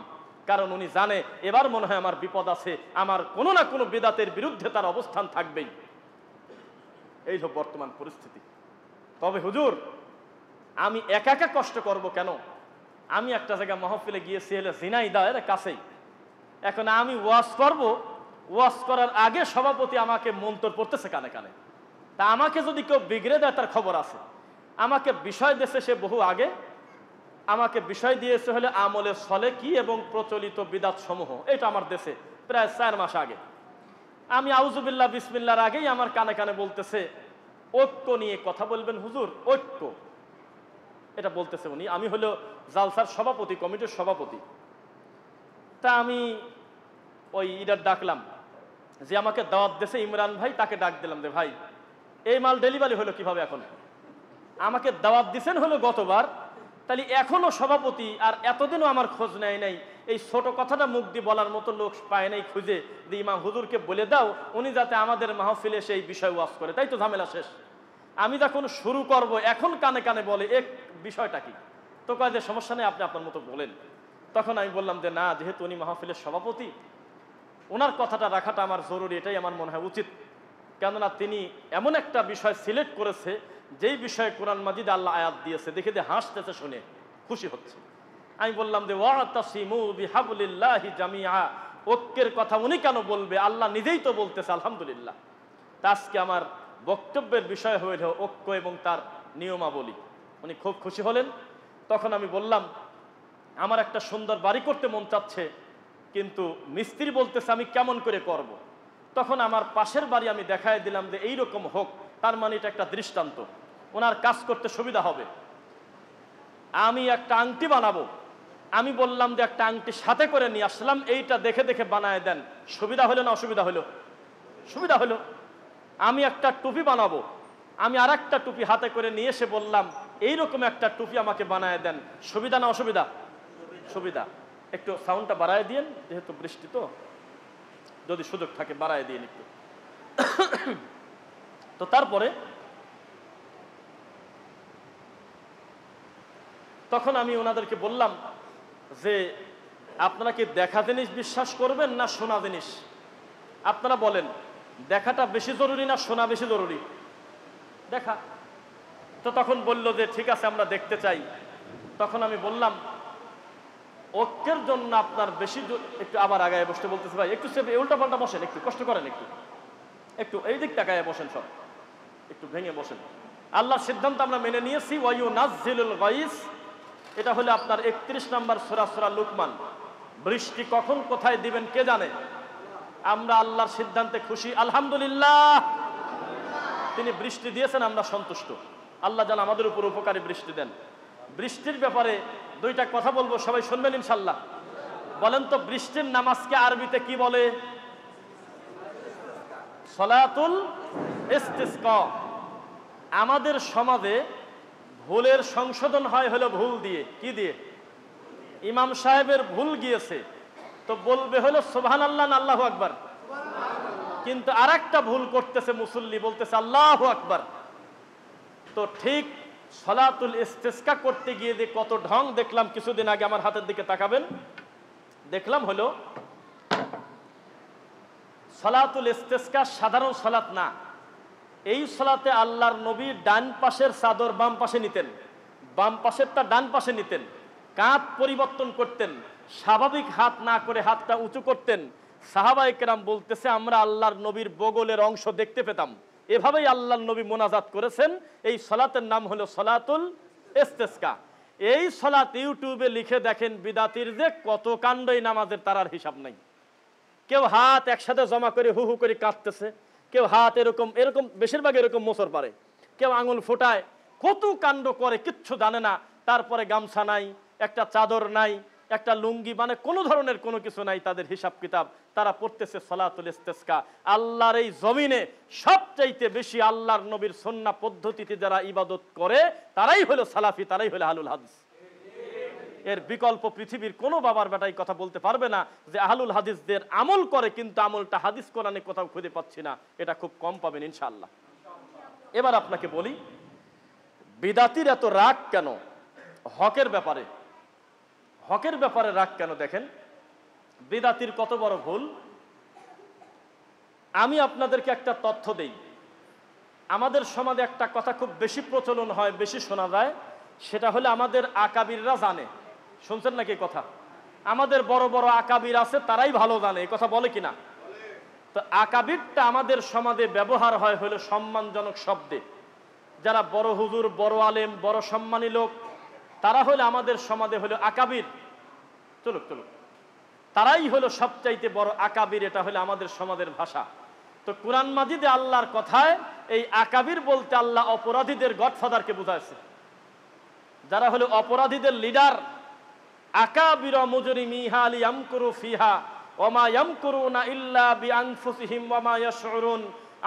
কারণ উনি জানে এবার মনে হয় আমার বিপদ আছে আমার কোনো না কোনো বেদাতের বিরুদ্ধে তার অবস্থান থাকবেই এই হল বর্তমান পরিস্থিতি তবে হুজুর আমি একা একা কষ্ট করব কেন আমি একটা জায়গায় মহফিলে গিয়েছি এলে দা এর কাছেই এখন আমি ওয়াশ করব ওয়াশ করার আগে সভাপতি আমাকে মন্তর পড়তেছে কানে কানে তা আমাকে যদি কেউ বিগড়ে দেয় তার খবর আছে আমাকে বিষয় দেশে সে বহু আগে আমাকে বিষয় দিয়েছে হলে আমলে সলে কি এবং প্রচলিত বিদাত সমূহ এটা আমার দেশে প্রায় চার মাস আগে আমি আউজুবিল্লা বিসমিল্লার আগেই আমার কানে কানে বলতেছে ঐক্য নিয়ে কথা বলবেন হুজুর ঐক্য এটা বলতেছে উনি আমি হলো জালসার সভাপতি কমিটির সভাপতি তা আমি ওই ইডার ডাকলাম যে আমাকে দাওয়াত দেশে ইমরান ভাই তাকে ডাক দিলাম যে ভাই এই মাল ডেলিভারি হলো কিভাবে এখন আমাকে দাওয়াত দিছেন হলো গতবার তাহলে এখনও সভাপতি আর এতদিনও আমার খোঁজ নেয় নাই এই ছোট কথাটা মুখ দিয়ে বলার মতো লোক পায় নাই খুঁজে যে ইমাম হুজুরকে বলে দাও উনি যাতে আমাদের মাহফিলে সেই বিষয় ওয়াশ করে তাই তো ঝামেলা শেষ আমি যখন শুরু করব এখন কানে কানে বলে এক বিষয়টা কি তো কয় যে সমস্যা নেই আপনি আপনার মতো বলেন তখন আমি বললাম যে না যেহেতু উনি মাহফিলের সভাপতি ওনার কথাটা রাখাটা আমার জরুরি এটাই আমার মনে হয় উচিত কেননা তিনি এমন একটা বিষয় সিলেক্ট করেছে যেই বিষয়ে কোরআন মাজিদ আল্লাহ আয়াত দিয়েছে দেখে যে হাসতেছে শুনে খুশি হচ্ছে আমি বললাম যে ওয়াতিমুবিহাবুলিল্লাহি জামিয়া ঐক্যের কথা উনি কেন বলবে আল্লাহ নিজেই তো বলতেছে আলহামদুলিল্লাহ তা আজকে আমার বক্তব্যের বিষয় হইল ঐক্য এবং তার নিয়মাবলী উনি খুব খুশি হলেন তখন আমি বললাম আমার একটা সুন্দর বাড়ি করতে মন চাচ্ছে কিন্তু মিস্ত্রি বলতেছে আমি কেমন করে করব। তখন আমার পাশের বাড়ি আমি দেখায় দিলাম যে এইরকম হোক তার মানে এটা একটা দৃষ্টান্ত ওনার কাজ করতে সুবিধা হবে আমি একটা আংটি বানাবো আমি বললাম যে একটা আংটি সাথে করে নিয়ে আসলাম এইটা দেখে দেখে বানায় দেন সুবিধা হলো না অসুবিধা হলো সুবিধা হলো আমি একটা টুপি বানাবো আমি আর একটা টুপি হাতে করে নিয়ে এসে বললাম এইরকম একটা টুপি আমাকে বানায় দেন সুবিধা না অসুবিধা সুবিধা একটু সাউন্ডটা বাড়ায় দিন যেহেতু বৃষ্টি তো যদি সুযোগ থাকে বাড়ায় দিয়ে একটু তো তারপরে তখন আমি ওনাদেরকে বললাম যে আপনারা কি দেখা জিনিস বিশ্বাস করবেন না শোনা জিনিস আপনারা বলেন দেখাটা বেশি জরুরি না শোনা বেশি জরুরি দেখা তো তখন বলল যে ঠিক আছে আমরা দেখতে চাই তখন আমি বললাম ঐক্যের জন্য আপনার বেশি একটু আবার আগায় বসতে বলতেছে ভাই একটু সেফ উল্টা পাল্টা বসেন একটু কষ্ট করেন একটু একটু এই দিক টাকায় বসেন সব একটু ভেঙে বসেন আল্লাহর সিদ্ধান্ত আমরা মেনে নিয়েছি ওয়াইউ নাজিলুল গাইস এটা হলো আপনার একত্রিশ নম্বর সুরাসুরা লুকমান বৃষ্টি কখন কোথায় দিবেন কে জানে আমরা আল্লাহর সিদ্ধান্তে খুশি আলহামদুলিল্লাহ তিনি বৃষ্টি দিয়েছেন আমরা সন্তুষ্ট আল্লাহ যেন আমাদের উপর উপকারী বৃষ্টি দেন বৃষ্টির ব্যাপারে দুইটা কথা বলবো সবাই শুনবেন ইনশাল্লাহ বলেন তো বৃষ্টির নামাজকে আরবিতে কি বলে সলাতুল আমাদের সমাজে ভুলের সংশোধন হয় হলো ভুল দিয়ে কি দিয়ে ইমাম সাহেবের ভুল গিয়েছে তো বলবে হলো সোহান আল্লাহ আল্লাহ আকবর কিন্তু আর একটা ভুল করতেছে মুসল্লি বলতেছে আল্লাহ আকবার তো ঠিক সলাতুল ইস্তেস্কা করতে গিয়ে যে কত ঢং দেখলাম কিছুদিন আগে আমার হাতের দিকে তাকাবেন দেখলাম হলো সলাতুল ইস্তেস্কা সাধারণ সলাত না এই সালাতে আল্লাহর নবী ডান পাশের চাদর বাম পাশে নিতেন বাম পাশেরটা ডান পাশে নিতেন কাঁধ পরিবর্তন করতেন স্বাভাবিক হাত না করে হাতটা উঁচু করতেন সাহাবা বলতেছে আমরা আল্লাহর নবীর বগলের অংশ দেখতে পেতাম এভাবেই আল্লাহর নবী মোনাজাত করেছেন এই সলাতের নাম হলো সলাতুল এস্তেস্কা এই সলাত ইউটিউবে লিখে দেখেন বিদাতির যে কত কাণ্ডই নামাজের তারার হিসাব নাই কেউ হাত একসাথে জমা করে হু হু করে কাঁদতেছে কেউ হাত এরকম এরকম বেশিরভাগ এরকম মোসর পারে কেউ আঙুল ফোটায় কত কাণ্ড করে কিচ্ছু জানে না তারপরে গামছা নাই একটা চাদর নাই একটা লুঙ্গি মানে কোনো ধরনের কোনো কিছু নাই তাদের হিসাব কিতাব তারা পড়তেছে সলাতুল ইস্তেস্কা আল্লাহর এই জমিনে সবচাইতে বেশি আল্লাহর নবীর সন্না পদ্ধতিতে যারা ইবাদত করে তারাই হলো সালাফি তারাই হলো আলুল হাদিস এর বিকল্প পৃথিবীর কোনো বাবার বেটাই কথা বলতে পারবে না যে আহলুল হাদিসদের আমল করে কিন্তু আমলটা হাদিস কোরআনে কোথাও খুঁজে পাচ্ছি না এটা খুব কম পাবেন ইনশাল্লাহ এবার আপনাকে বলি বিদাতির এত রাগ কেন হকের ব্যাপারে হকের ব্যাপারে রাগ কেন দেখেন বিদাতির কত বড় ভুল আমি আপনাদেরকে একটা তথ্য দেই আমাদের সমাজে একটা কথা খুব বেশি প্রচলন হয় বেশি শোনা যায় সেটা হলে আমাদের আকাবিররা জানে শুনছেন নাকি কথা আমাদের বড় বড় আকাবির আছে তারাই ভালো জানে এই কথা বলে কিনা তো আকাবিরটা আমাদের সমাজে ব্যবহার হয় হলো সম্মানজনক শব্দে যারা বড় হুজুর বড় আলেম বড় সম্মানী লোক তারা হলো আমাদের সমাজে হলো আকাবির চলুক চলুক তারাই হলো সবচাইতে বড় আকাবির এটা হলো আমাদের সমাজের ভাষা তো কোরআন মাজিদে আল্লাহর কথায় এই আকাবির বলতে আল্লাহ অপরাধীদের গডফাদারকে বুঝাইছে যারা হলো অপরাধীদের লিডার আকাবির মুজরি মিহালি আমকুরু ফিহা ওমা ইয়ামকুরু না ইল্লা বি আংফুসিহিম ওমা ইয়াশউরুন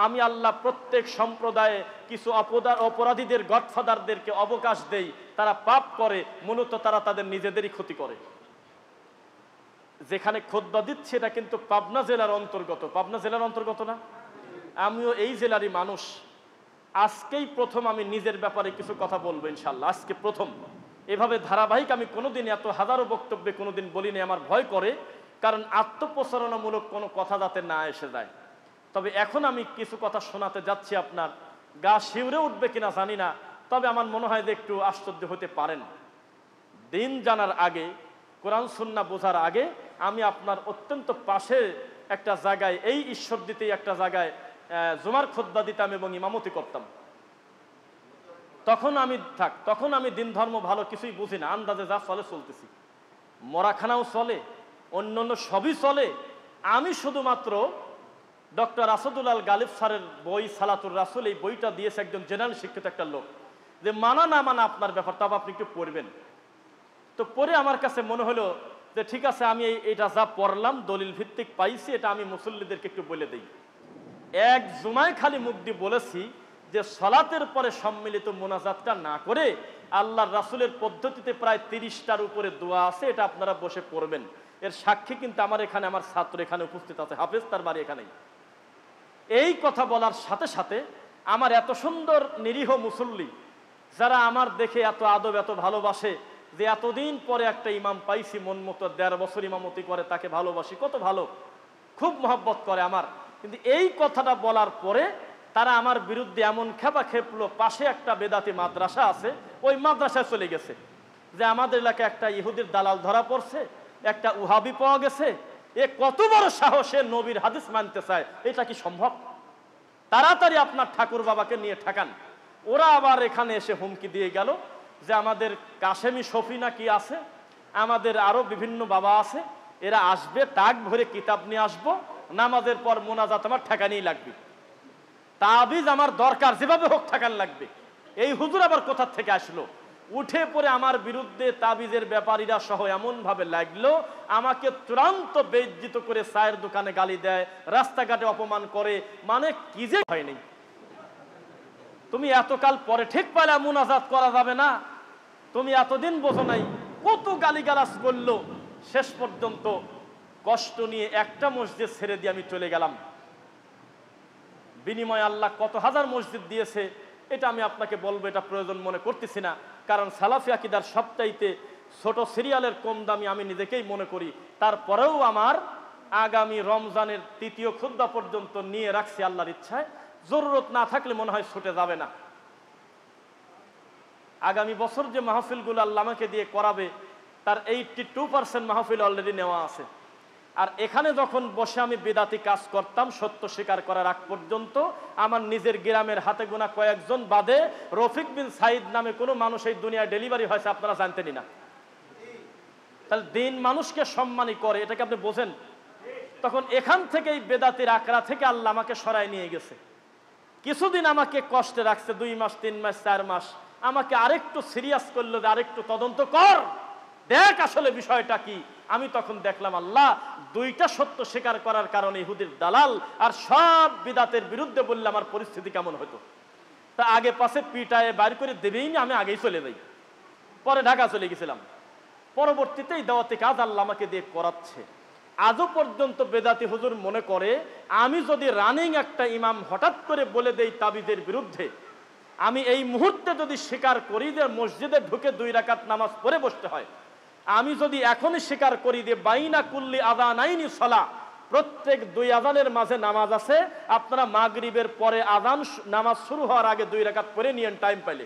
আমি আল্লাহ প্রত্যেক সম্প্রদায়ে কিছু অপদার অপরাধীদের গডফাদারদেরকে অবকাশ দেই তারা পাপ করে মূলত তারা তাদের নিজেদেরই ক্ষতি করে যেখানে খোদ্া দিচ্ছে এটা কিন্তু পাবনা জেলার অন্তর্গত পাবনা জেলার অন্তর্গত না আমিও এই জেলারই মানুষ আজকেই প্রথম আমি নিজের ব্যাপারে কিছু কথা বলবো ইনশাল্লাহ আজকে প্রথম এভাবে ধারাবাহিক আমি কোনোদিন এত হাজারো বক্তব্যে কোনোদিন বলিনি আমার ভয় করে কারণ আত্মপ্রচারণামূলক কোনো কথা যাতে না এসে যায় তবে এখন আমি কিছু কথা শোনাতে যাচ্ছি আপনার গা শিউরে উঠবে কিনা জানি না তবে আমার মনে হয় যে একটু আশ্চর্য হতে পারেন দিন জানার আগে কোরআন সুন্না বোঝার আগে আমি আপনার অত্যন্ত পাশে একটা জায়গায় এই ঈশ্বর দিতেই একটা জায়গায় জুমার খোদ্া দিতাম এবং ইমামতি করতাম তখন আমি থাক তখন আমি দিন ধর্ম ভালো কিছুই বুঝি না আন্দাজে যা চলে চলতেছি মরাখানাও চলে অন্য অন্য সবই চলে আমি শুধুমাত্র ডক্টর আসাদুল্লাল গালিব স্যারের বই সালাতুর রাসুল এই বইটা দিয়েছে একজন জেনারেল শিক্ষিত একটা লোক যে মানা না মানা আপনার ব্যাপার তবে আপনি একটু পড়বেন তো পরে আমার কাছে মনে হলো যে ঠিক আছে আমি এটা যা পড়লাম দলিল ভিত্তিক পাইছি এটা আমি মুসল্লিদেরকে একটু বলে দিই এক জুমায় খালি মুখ দিয়ে বলেছি যে সলাতের পরে সম্মিলিত মোনাজাতটা না করে আল্লাহ রাসুলের পদ্ধতিতে প্রায় তিরিশটার উপরে দোয়া আছে এটা আপনারা বসে পড়বেন এর সাক্ষী কিন্তু আমার এখানে আমার ছাত্র এখানে উপস্থিত আছে হাফেজ তার বাড়ি এখানেই এই কথা বলার সাথে সাথে আমার এত সুন্দর নিরীহ মুসল্লি যারা আমার দেখে এত আদব এত ভালোবাসে যে এতদিন পরে একটা ইমাম পাইছি মন মতো দেড় বছর ইমামতি করে তাকে ভালোবাসি কত ভালো খুব মহব্বত করে আমার কিন্তু এই কথাটা বলার পরে তারা আমার বিরুদ্ধে এমন খেপা খেপলো পাশে একটা বেদাতি মাদ্রাসা আছে ওই মাদ্রাসায় চলে গেছে যে আমাদের এলাকায় একটা ইহুদির দালাল ধরা পড়ছে একটা উহাবি পাওয়া গেছে এ কত বড় সাহসে নবীর হাদিস মানতে চায় এটা কি সম্ভব তাড়াতাড়ি আপনার ঠাকুর বাবাকে নিয়ে ঠেকান ওরা আবার এখানে এসে হুমকি দিয়ে গেল যে আমাদের কাশেমি শফি না কি আছে আমাদের আরও বিভিন্ন বাবা আছে এরা আসবে টাক ভরে কিতাব নিয়ে আসবো নামাজের পর মোনাজা তোমার ঠেকানেই লাগবে তাবিজ আমার দরকার যেভাবে হোক থাকার লাগবে এই হুজুর আবার কোথার থেকে আসলো উঠে পড়ে আমার বিরুদ্ধে তাবিজের ব্যাপারীরা সহ এমনভাবে লাগলো আমাকে চূড়ান্ত বেজ্জিত করে চায়ের দোকানে গালি দেয় রাস্তাঘাটে অপমান করে মানে কি যে হয়নি তুমি এতকাল পরে ঠিক এমন আজাদ করা যাবে না তুমি এতদিন বোঝো নাই কত গালিগালাজ করলো শেষ পর্যন্ত কষ্ট নিয়ে একটা মসজিদ ছেড়ে দিয়ে আমি চলে গেলাম বিনিময়ে আল্লাহ কত হাজার মসজিদ দিয়েছে এটা আমি আপনাকে বলবো এটা প্রয়োজন মনে করতেছি না কারণ সালাফি আকিদার সবটাইতে ছোট সিরিয়ালের কম দামি আমি নিজেকেই মনে করি তারপরেও আমার আগামী রমজানের তৃতীয় ক্ষুদ্া পর্যন্ত নিয়ে রাখছি আল্লাহর ইচ্ছায় জরুরত না থাকলে মনে হয় ছুটে যাবে না আগামী বছর যে মাহফিলগুলো আমাকে দিয়ে করাবে তার এইটটি টু পার্সেন্ট মাহফিল অলরেডি নেওয়া আছে আর এখানে যখন বসে আমি বেদাতি কাজ করতাম সত্য স্বীকার করার আগ পর্যন্ত আমার নিজের গ্রামের হাতে গোনা কয়েকজন বাদে রফিক বিন সাইদ নামে কোনো মানুষ এই দুনিয়ায় ডেলিভারি হয়েছে আপনারা জানতেনি না তাহলে দিন মানুষকে সম্মানই করে এটাকে আপনি বোঝেন তখন এখান থেকে এই বেদাতির আকড়া থেকে আল্লাহ আমাকে সরায় নিয়ে গেছে কিছুদিন আমাকে কষ্টে রাখছে দুই মাস তিন মাস চার মাস আমাকে আরেকটু সিরিয়াস করলো আরেকটু তদন্ত কর দেখ আসলে বিষয়টা কি আমি তখন দেখলাম আল্লাহ দুইটা সত্য স্বীকার করার কারণে ইহুদির দালাল আর সব বিদাতের বিরুদ্ধে বললে আমার পরিস্থিতি কেমন হতো তা আগে পাশে পিটায় বাইর করে দেবেই না আমি আগেই চলে যাই পরে ঢাকা চলে গেছিলাম পরবর্তীতে এই দাওয়াতে কাজ আল্লাহ আমাকে দিয়ে করাচ্ছে আজও পর্যন্ত বেদাতি হুজুর মনে করে আমি যদি রানিং একটা ইমাম হঠাৎ করে বলে দেই তাবিদের বিরুদ্ধে আমি এই মুহূর্তে যদি স্বীকার করি যে মসজিদে ঢুকে দুই রাকাত নামাজ পড়ে বসতে হয় আমি যদি এখনই স্বীকার করি যে বাইনা কুল্লি আদানাইনি সলা প্রত্যেক দুই আজানের মাঝে নামাজ আছে আপনারা মাগরিবের পরে আজান নামাজ শুরু হওয়ার আগে দুই রাকাত পরে নিয়েন টাইম পাইলে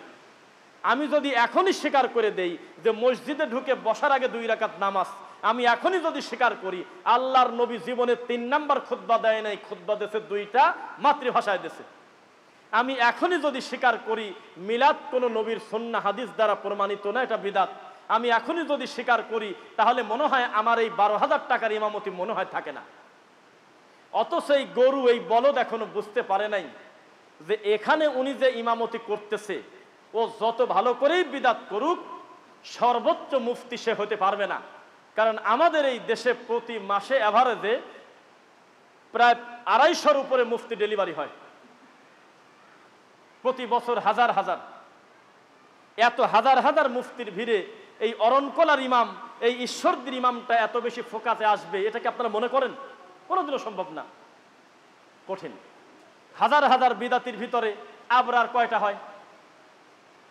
আমি যদি এখনই স্বীকার করে দেই যে মসজিদে ঢুকে বসার আগে দুই রাকাত নামাজ আমি এখনই যদি স্বীকার করি আল্লাহর নবী জীবনে তিন নাম্বার খুদ্া দেয় নাই খুদ্া দেশে দুইটা মাতৃভাষায় দেশে আমি এখনই যদি স্বীকার করি মিলাদ কোনো নবীর সন্না হাদিস দ্বারা প্রমাণিত না এটা বিদাত আমি এখনই যদি স্বীকার করি তাহলে মনে হয় আমার এই বারো হাজার টাকার ইমামতি মনে হয় থাকে না অত সেই গরু এই বলদ এখনো বুঝতে পারে নাই যে এখানে উনি যে ইমামতি করতেছে ও যত ভালো করেই বিদাত করুক সর্বোচ্চ মুফতি সে হতে পারবে না কারণ আমাদের এই দেশে প্রতি মাসে অ্যাভারেজে প্রায় আড়াইশোর উপরে মুফতি ডেলিভারি হয় প্রতি বছর হাজার হাজার এত হাজার হাজার মুফতির ভিড়ে এই অরণকলার ইমাম এই ঈশ্বরদের ইমামটা এত বেশি ফোকাতে আসবে এটাকে আপনারা মনে করেন কোনোদিনও সম্ভব না কঠিন হাজার হাজার বিদাতির ভিতরে আবরার কয়টা হয়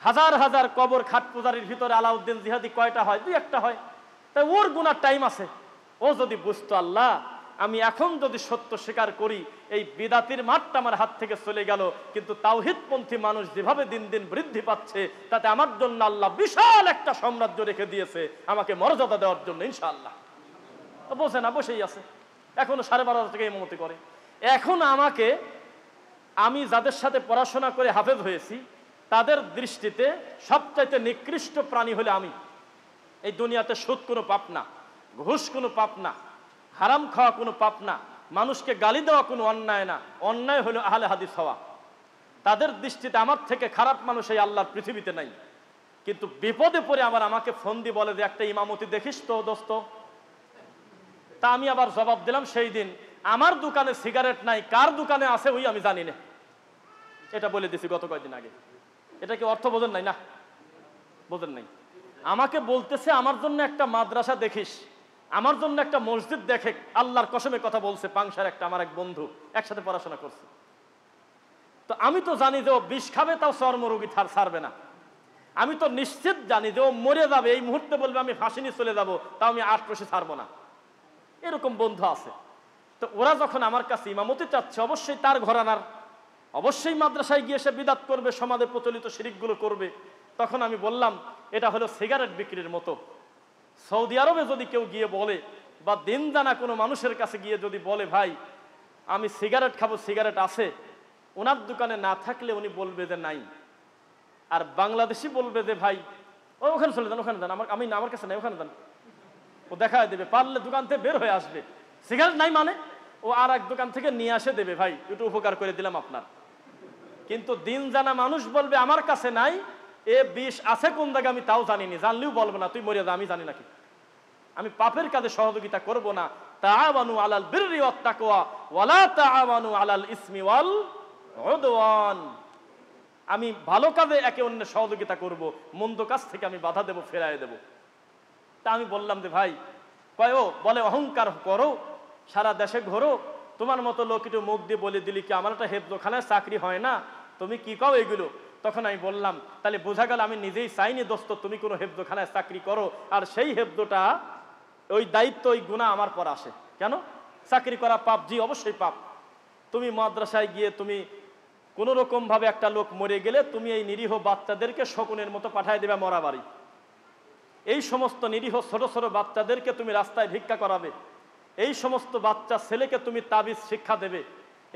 হাজার হাজার কবর খাট পূজারির ভিতরে আলাউদ্দিন জিহাদি কয়টা হয় দুই একটা হয় তাই ওর গুনার টাইম আছে ও যদি বুঝতো আল্লাহ আমি এখন যদি সত্য স্বীকার করি এই বিদাতির মাঠটা আমার হাত থেকে চলে গেল কিন্তু তাওহিদপন্থী মানুষ যেভাবে দিন দিন বৃদ্ধি পাচ্ছে তাতে আমার জন্য আল্লাহ বিশাল একটা সাম্রাজ্য রেখে দিয়েছে আমাকে মর্যাদা দেওয়ার জন্য ইনশাআল্লাহ বসে না বসেই আছে এখনো সাড়ে বারো থেকে ইমতি করে এখন আমাকে আমি যাদের সাথে পড়াশোনা করে হাফেজ হয়েছি তাদের দৃষ্টিতে সবচাইতে নিকৃষ্ট প্রাণী হলে আমি এই দুনিয়াতে সুদ কোনো পাপ না ঘুষ কোনো পাপ না হারাম খাওয়া কোনো পাপ না মানুষকে গালি দেওয়া কোনো অন্যায় না অন্যায় হলো আহলে হাদিস হওয়া তাদের দৃষ্টিতে আমার থেকে খারাপ মানুষ এই আল্লাহর পৃথিবীতে নাই কিন্তু বিপদে পড়ে আবার আমাকে ফোন দিয়ে বলে যে একটা ইমামতি দেখিস তো দোস্ত তা আমি আবার জবাব দিলাম সেই দিন আমার দোকানে সিগারেট নাই কার দোকানে আছে ওই আমি জানি না এটা বলে দিছি গত কয়েকদিন আগে এটা কি অর্থ বোঝেন নাই না বোঝেন নাই আমাকে বলতেছে আমার জন্য একটা মাদ্রাসা দেখিস আমার জন্য একটা মসজিদ দেখে আল্লাহর কসমে কথা বলছে পাংশার একটা আমার এক বন্ধু একসাথে পড়াশোনা করছে তো আমি তো জানি যে ও বিষ খাবে তাও চর্মরোগী থার ছাড়বে না আমি তো নিশ্চিত জানি যে ও মরে যাবে এই মুহূর্তে বলবে আমি ফাঁসিনি চলে যাব তাও আমি আট পশে ছাড়বো না এরকম বন্ধু আছে তো ওরা যখন আমার কাছে ইমামতি চাচ্ছে অবশ্যই তার ঘরানার অবশ্যই মাদ্রাসায় গিয়ে সে বিদাত করবে সমাজে প্রচলিত শিরিকগুলো করবে তখন আমি বললাম এটা হলো সিগারেট বিক্রির মতো সৌদি আরবে যদি কেউ গিয়ে বলে বা দিন জানা কোনো মানুষের কাছে গিয়ে যদি বলে ভাই আমি সিগারেট খাবো সিগারেট আছে ওনার দোকানে না থাকলে উনি বলবে যে নাই আর বাংলাদেশি বলবে যে ভাই ও ওখানে চলে যান ওখানে যান আমার আমি না আমার কাছে নাই ওখানে যান ও দেখা দেবে পারলে দোকান থেকে বের হয়ে আসবে সিগারেট নাই মানে ও আর এক দোকান থেকে নিয়ে আসে দেবে ভাই একটু উপকার করে দিলাম আপনার কিন্তু দিন জানা মানুষ বলবে আমার কাছে নাই এ বিষ আছে কোন জায়গায় আমি তাও জানিনি জানলেও বলবো না তুই মরিয়া যা আমি জানি নাকি আমি পাপের কাজে সহযোগিতা করব না আলাল আলাল আমি ভালো কাজে একে অন্যের সহযোগিতা করব মন্দ কাজ থেকে আমি বাধা দেব ফেরাই দেব তা আমি বললাম যে ভাই কয় ও বলে অহংকার করো সারা দেশে ঘোরো তোমার মতো লোক একটু মুখ দিয়ে বলে দিলি কি আমার একটা হেবদোখানায় চাকরি হয় না তুমি কি কও এগুলো তখন আমি বললাম তাহলে বোঝা গেল আমি নিজেই চাইনি দোস্ত তুমি কোনো হেবদোখানায় চাকরি করো আর সেই হেবদোটা ওই দায়িত্ব ওই গুণা আমার পর আসে কেন চাকরি করা পাপ জি অবশ্যই পাপ তুমি মাদ্রাসায় গিয়ে তুমি কোনোরকমভাবে একটা লোক মরে গেলে তুমি এই নিরীহ বাচ্চাদেরকে শকুনের মতো পাঠায় দেবে মরা বাড়ি এই সমস্ত নিরীহ ছোট ছোট বাচ্চাদেরকে তুমি রাস্তায় ভিক্ষা করাবে এই সমস্ত বাচ্চা ছেলেকে তুমি তাবিজ শিক্ষা দেবে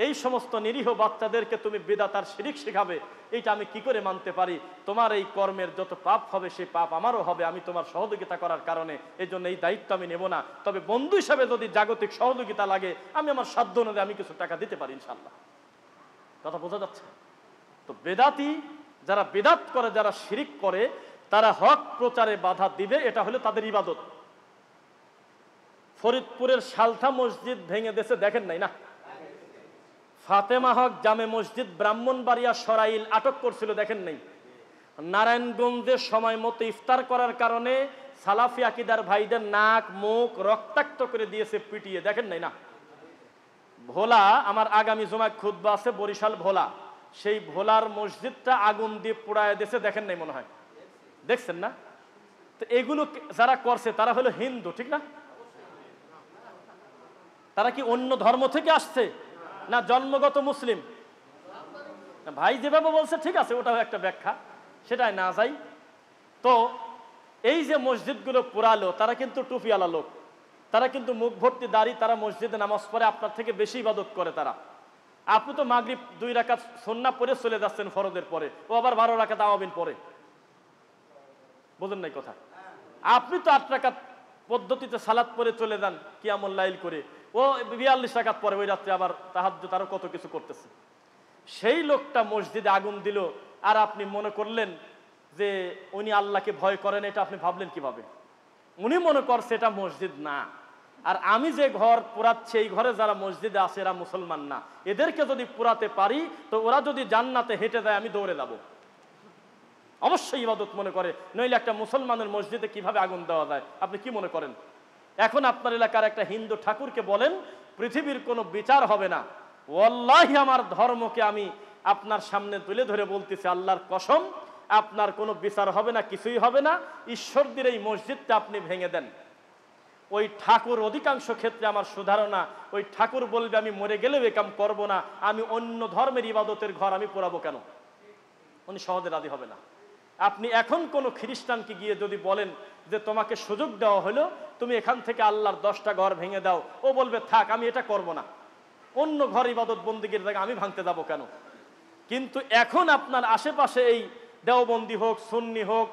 এই সমস্ত নিরীহ বাচ্চাদেরকে তুমি বেদাতার শিরিক শেখাবে এটা আমি কি করে মানতে পারি তোমার এই কর্মের যত পাপ হবে সেই পাপ আমারও হবে আমি তোমার সহযোগিতা করার কারণে এই জন্য এই দায়িত্ব আমি নেব না তবে বন্ধু হিসাবে যদি জাগতিক সহযোগিতা লাগে আমি আমার সাধ্য অনুযায়ী আমি কিছু টাকা দিতে পারি ইনশাল্লাহ কথা বোঝা যাচ্ছে তো বেদাতি যারা বেদাত করে যারা শিরিক করে তারা হক প্রচারে বাধা দিবে এটা হলো তাদের ইবাদত ফরিদপুরের সালথা মসজিদ ভেঙে দেশে দেখেন নাই না ফাতেমা হক জামে মসজিদ ব্রাহ্মণবাড়িয়া সরাইল আটক করছিল দেখেন নাই নারায়ণগঞ্জে সময় মতো ইফতার করার কারণে সালাফি আকিদার ভাইদের নাক মুখ রক্তাক্ত করে দিয়েছে পিটিয়ে দেখেন নাই না ভোলা আমার আগামী জমায় খুদ্া আছে বরিশাল ভোলা সেই ভোলার মসজিদটা আগুন দিয়ে পোড়ায় দেশে দেখেন নাই মনে হয় দেখছেন না তো এগুলো যারা করছে তারা হলো হিন্দু ঠিক না তারা কি অন্য ধর্ম থেকে আসছে না জন্মগত মুসলিম ভাই যেভাবে বলছে ঠিক আছে ওটাও একটা ব্যাখ্যা সেটাই না যাই তো এই যে মসজিদগুলো পুরালো তারা কিন্তু টুপিওয়ালা লোক তারা কিন্তু মুখ ভর্তি দাঁড়িয়ে তারা মসজিদে নামাজ পড়ে আপনার থেকে বেশি ইবাদত করে তারা আপনি তো মাগরীব দুই রাকাত সন্না পরে চলে যাচ্ছেন ফরদের পরে ও আবার বারো রাখা আওয়াবিন পরে বোঝেন নাই কথা আপনি তো আট রাখা পদ্ধতিতে সালাদ পরে চলে যান কিয়ামুল লাইল করে ও বিয়াল্লিশ টাকাত পরে ওই রাত্রে আবার তাহাজ্য তারও কত কিছু করতেছে সেই লোকটা মসজিদে আগুন দিল আর আপনি মনে করলেন যে উনি আল্লাহকে ভয় করেন এটা আপনি ভাবলেন কিভাবে উনি মনে করছে এটা মসজিদ না আর আমি যে ঘর পোড়াচ্ছি এই ঘরে যারা মসজিদে আছে এরা মুসলমান না এদেরকে যদি পোড়াতে পারি তো ওরা যদি জান্নাতে হেঁটে যায় আমি দৌড়ে যাব অবশ্যই ইবাদত মনে করে নইলে একটা মুসলমানের মসজিদে কিভাবে আগুন দেওয়া যায় আপনি কি মনে করেন এখন আপনার এলাকার একটা হিন্দু ঠাকুরকে বলেন পৃথিবীর কোনো বিচার হবে না ওল্লাহি আমার ধর্মকে আমি আপনার সামনে তুলে ধরে বলতেছি আল্লাহর কসম আপনার কোনো বিচার হবে না কিছুই হবে না ঈশ্বরদের এই মসজিদটা আপনি ভেঙে দেন ওই ঠাকুর অধিকাংশ ক্ষেত্রে আমার সুধারণা ওই ঠাকুর বলবে আমি মরে গেলেও এ করব করবো না আমি অন্য ধর্মের ইবাদতের ঘর আমি পোড়াবো কেন উনি সহজে রাজি হবে না আপনি এখন কোনো খ্রিস্টানকে গিয়ে যদি বলেন যে তোমাকে সুযোগ দেওয়া হলো তুমি এখান থেকে আল্লাহর দশটা ঘর ভেঙে দাও ও বলবে থাক আমি এটা করব না অন্য ঘর ইবাদত বন্দীগীর জায়গা আমি ভাঙতে যাব কেন কিন্তু এখন আপনার আশেপাশে এই দেওবন্দি হোক সুন্নি হোক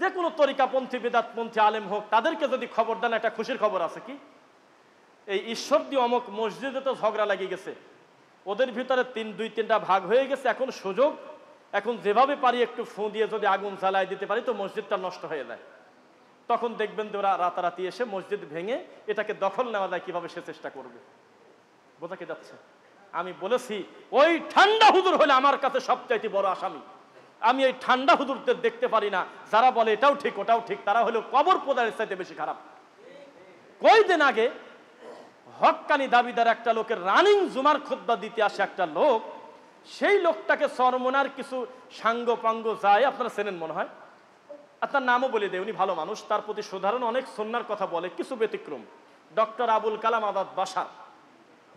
যে কোনো তরিকাপন্থী বেদাতপন্থী আলেম হোক তাদেরকে যদি খবর দেন একটা খুশির খবর আছে কি এই ঈশ্বর দিয়ে অমক মসজিদে তো ঝগড়া লাগিয়ে গেছে ওদের ভিতরে তিন দুই তিনটা ভাগ হয়ে গেছে এখন সুযোগ এখন যেভাবে পারি একটু ফোঁ দিয়ে যদি আগুন জ্বালায় দিতে পারি তো মসজিদটা নষ্ট হয়ে যায় তখন দেখবেন যে ওরা রাতারাতি এসে মসজিদ ভেঙে এটাকে দখল নেওয়া যায় কীভাবে সে চেষ্টা করবে বোঝাকে যাচ্ছে আমি বলেছি ওই ঠান্ডা হুদুর হলে আমার কাছে সবচাইতে বড় আসামি আমি এই ঠান্ডা হুদুরদের দেখতে পারি না যারা বলে এটাও ঠিক ওটাও ঠিক তারা হলো কবর পোদারের চাইতে বেশি খারাপ কয়দিন আগে হকানি দাবিদার একটা লোকের রানিং জুমার খোদ্া দিতে আসে একটা লোক সেই লোকটাকে সরমনার কিছু সাঙ্গ পাঙ্গ যায় আপনারা চেনেন মনে হয় আর তার নামও বলে দেয় উনি ভালো মানুষ তার প্রতি সুধারণ অনেক সন্ন্যার কথা বলে কিছু ব্যতিক্রম ডক্টর আবুল কালাম আদাদ বাসার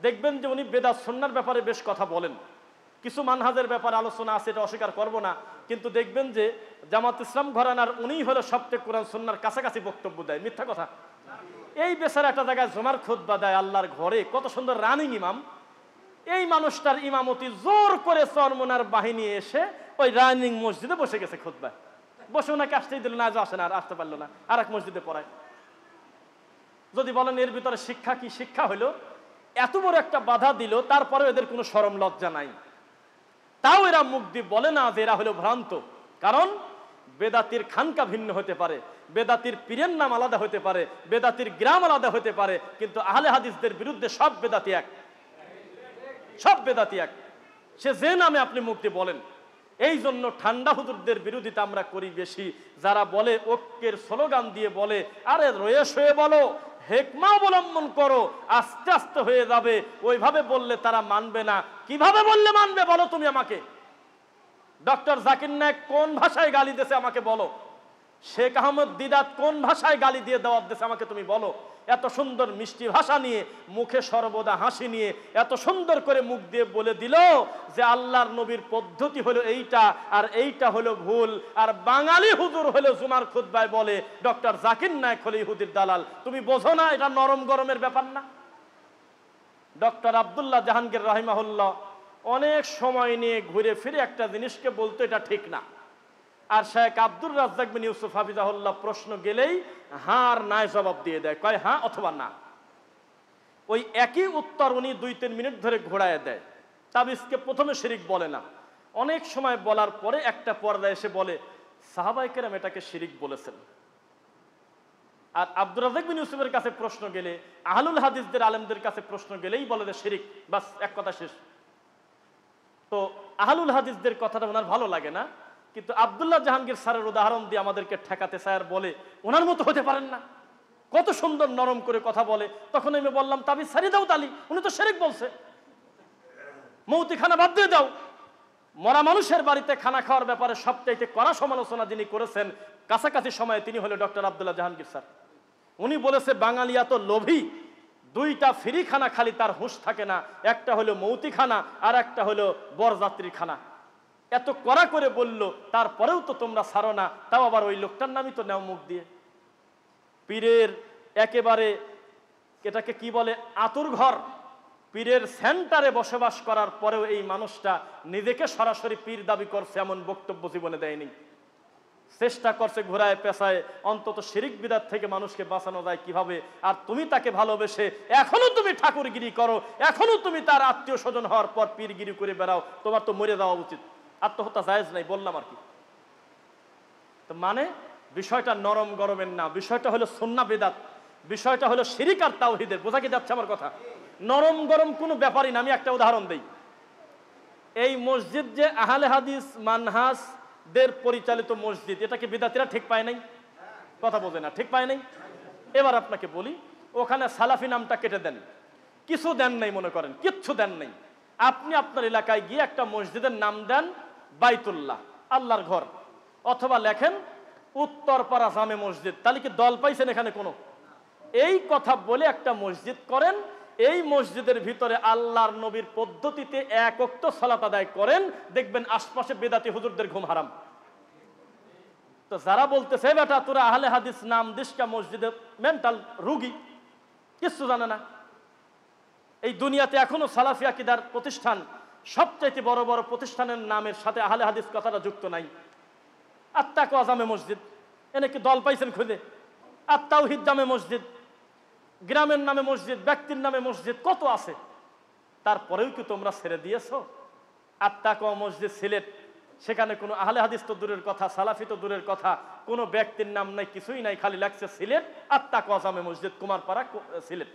দেখবেন যে উনি বেদা সন্ন্যার ব্যাপারে বেশ কথা বলেন কিছু মানহাজের ব্যাপারে আলোচনা আছে এটা অস্বীকার করবো না কিন্তু দেখবেন যে জামাত ইসলাম ঘরানার উনিই হলো সবচেয়ে কোরআন সন্ন্যার কাছাকাছি বক্তব্য দেয় মিথ্যা কথা এই বেসার একটা জায়গায় জমার বা দেয় আল্লাহর ঘরে কত সুন্দর রানিং ইমাম এই মানুষটার ইমামতি জোর করে চরমোনার বাহিনী এসে ওই রানিং মসজিদে বসে গেছে খোদবায় বসে ওনাকে আসতেই দিল না আজও আসে না আর আসতে পারলো না আর এক মসজিদে পড়ায় যদি বলেন এর ভিতরে শিক্ষা কি শিক্ষা হলো এত বড় একটা বাধা দিল তারপরে এদের কোনো সরম লজ্জা নাই তাও এরা মুখ দিয়ে বলে না যে এরা হলো ভ্রান্ত কারণ বেদাতির খানকা ভিন্ন হতে পারে বেদাতির পীরের নাম আলাদা হতে পারে বেদাতির গ্রাম আলাদা হতে পারে কিন্তু আহলে হাদিসদের বিরুদ্ধে সব বেদাতি এক সব বেদাতি এক সে যে নামে আপনি মুক্তি বলেন এই জন্য ঠান্ডা হুজুরদের বিরোধিতা আমরা করি বেশি যারা বলে ঐক্যের স্লোগান দিয়ে বলে আরে রয়েস হয়ে বলো হেকমা অবলম্বন করো আস্তে আস্তে হয়ে যাবে ওইভাবে বললে তারা মানবে না কিভাবে বললে মানবে বলো তুমি আমাকে ডক্টর জাকির নায়ক কোন ভাষায় গালি দেশে আমাকে বলো শেখ আহমদ দিদাত কোন ভাষায় গালি দিয়ে দেওয়ার দেশে আমাকে তুমি বলো এত সুন্দর মিষ্টি ভাষা নিয়ে মুখে সর্বদা হাসি নিয়ে এত সুন্দর করে মুখ দিয়ে বলে দিল যে আল্লাহর নবীর পদ্ধতি হলো এইটা আর এইটা হলো ভুল আর বাঙালি হুজুর হলো জুমার খুদ্ায় বলে ডক্টর জাকির নায়ক হলো ইহুদির দালাল তুমি বোঝো না এটা নরম গরমের ব্যাপার না ডক্টর আবদুল্লাহ জাহাঙ্গীর রহিমাহুল্লাহ অনেক সময় নিয়ে ঘুরে ফিরে একটা জিনিসকে বলতো এটা ঠিক না আর শেখ আব্দুল রাজ্জাক বিন ইউসুফ হাফিজাহুল্লাহ প্রশ্ন গেলেই হাঁ আর নাই জবাব দিয়ে দেয় কয় হ্যাঁ অথবা না ওই একই উত্তর উনি দুই তিন মিনিট ধরে ঘোরায় দেয় তাবিজকে প্রথমে শিরিক বলে না অনেক সময় বলার পরে একটা পর্দায় এসে বলে সাহাবাইকেরাম এটাকে শিরিক বলেছেন আর আব্দুর রাজাক বিন ইউসুফের কাছে প্রশ্ন গেলে আহলুল হাদিসদের আলেমদের কাছে প্রশ্ন গেলেই বলে যে শিরিক বাস এক কথা শেষ তো আহলুল হাদিসদের কথাটা ওনার ভালো লাগে না কিন্তু আবদুল্লাহ জাহাঙ্গীর স্যারের উদাহরণ দিয়ে আমাদেরকে ঠেকাতে স্যার বলে ওনার মতো হতে পারেন না কত সুন্দর নরম করে কথা বলে তখন আমি বললাম তাবি সারি দাও তালি উনি তো শেরেক বলছে মৌতিখানা বাদ দিয়ে দাও মরা মানুষের বাড়িতে খানা খাওয়ার ব্যাপারে সবচাইতে কড়া সমালোচনা যিনি করেছেন কাছাকাছি সময়ে তিনি হলেন ডক্টর আবদুল্লাহ জাহাঙ্গীর স্যার উনি বলেছে বাঙালি এত লোভী দুইটা ফিরিখানা খানা খালি তার হুঁশ থাকে না একটা হলো মৌতিখানা আর একটা হলো বরযাত্রী খানা এত কড়া করে বলল তারপরেও তো তোমরা সারো না তাও আবার ওই লোকটার নামই তো নেও মুখ দিয়ে পীরের একেবারে এটাকে কি বলে আতুর ঘর পীরের সেন্টারে বসবাস করার পরেও এই মানুষটা নিজেকে সরাসরি পীর দাবি করছে এমন বক্তব্য জীবনে দেয়নি চেষ্টা করছে ঘোরায় পেশায় অন্তত শিরিক বিদার থেকে মানুষকে বাঁচানো যায় কিভাবে আর তুমি তাকে ভালোবেসে এখনো তুমি ঠাকুরগিরি করো এখনো তুমি তার আত্মীয় স্বজন হওয়ার পর পীরগিরি করে বেড়াও তোমার তো মরে যাওয়া উচিত আত্মহত্যা জায়জ নাই বললাম আর কি তো মানে বিষয়টা নরম গরমের না বিষয়টা হলো সন্না বেদাত বিষয়টা হলো শিরিক তাওহিদের বোঝা কি যাচ্ছে আমার কথা নরম গরম কোনো ব্যাপারই না আমি একটা উদাহরণ দিই এই মসজিদ যে আহলে হাদিস মানহাসদের পরিচালিত মসজিদ এটাকে বিদাতিরা ঠিক পায় নাই কথা বোঝে না ঠিক পায় নাই এবার আপনাকে বলি ওখানে সালাফি নামটা কেটে দেন কিছু দেন নাই মনে করেন কিচ্ছু দেন নাই আপনি আপনার এলাকায় গিয়ে একটা মসজিদের নাম দেন বাইতুল্লাহ আল্লাহর ঘর অথবা লেখেন উত্তরপাড়া জামে মসজিদ তাহলে কি দল পাইছেন এখানে কোনো এই কথা বলে একটা মসজিদ করেন এই মসজিদের ভিতরে আল্লাহর নবীর পদ্ধতিতে এক অক্ত সলাত আদায় করেন দেখবেন আশপাশে বেদাতি হুজুরদের ঘুম হারাম তো যারা বলতেছে বেটা তোরা আহলে হাদিস নাম দিসকা মসজিদের মেন্টাল রুগী কিছু জানে না এই দুনিয়াতে এখনো সালাফিয়া কিদার প্রতিষ্ঠান সবচাইতে বড় বড় প্রতিষ্ঠানের নামের সাথে আহলে হাদিস কথাটা যুক্ত নাই আত্মাকু আজামে মসজিদ এনে কি দল পাইছেন খুঁজে আত্মাউ হিদ্দামে মসজিদ গ্রামের নামে মসজিদ ব্যক্তির নামে মসজিদ কত আছে তারপরেও কি তোমরা ছেড়ে দিয়েছ আত্মাকু মসজিদ সিলেট সেখানে কোনো আহলে হাদিস তো দূরের কথা সালাফি তো দূরের কথা কোনো ব্যক্তির নাম নাই কিছুই নাই খালি লাগছে সিলেট আত্মাকু আজামে মসজিদ কুমারপাড়া সিলেট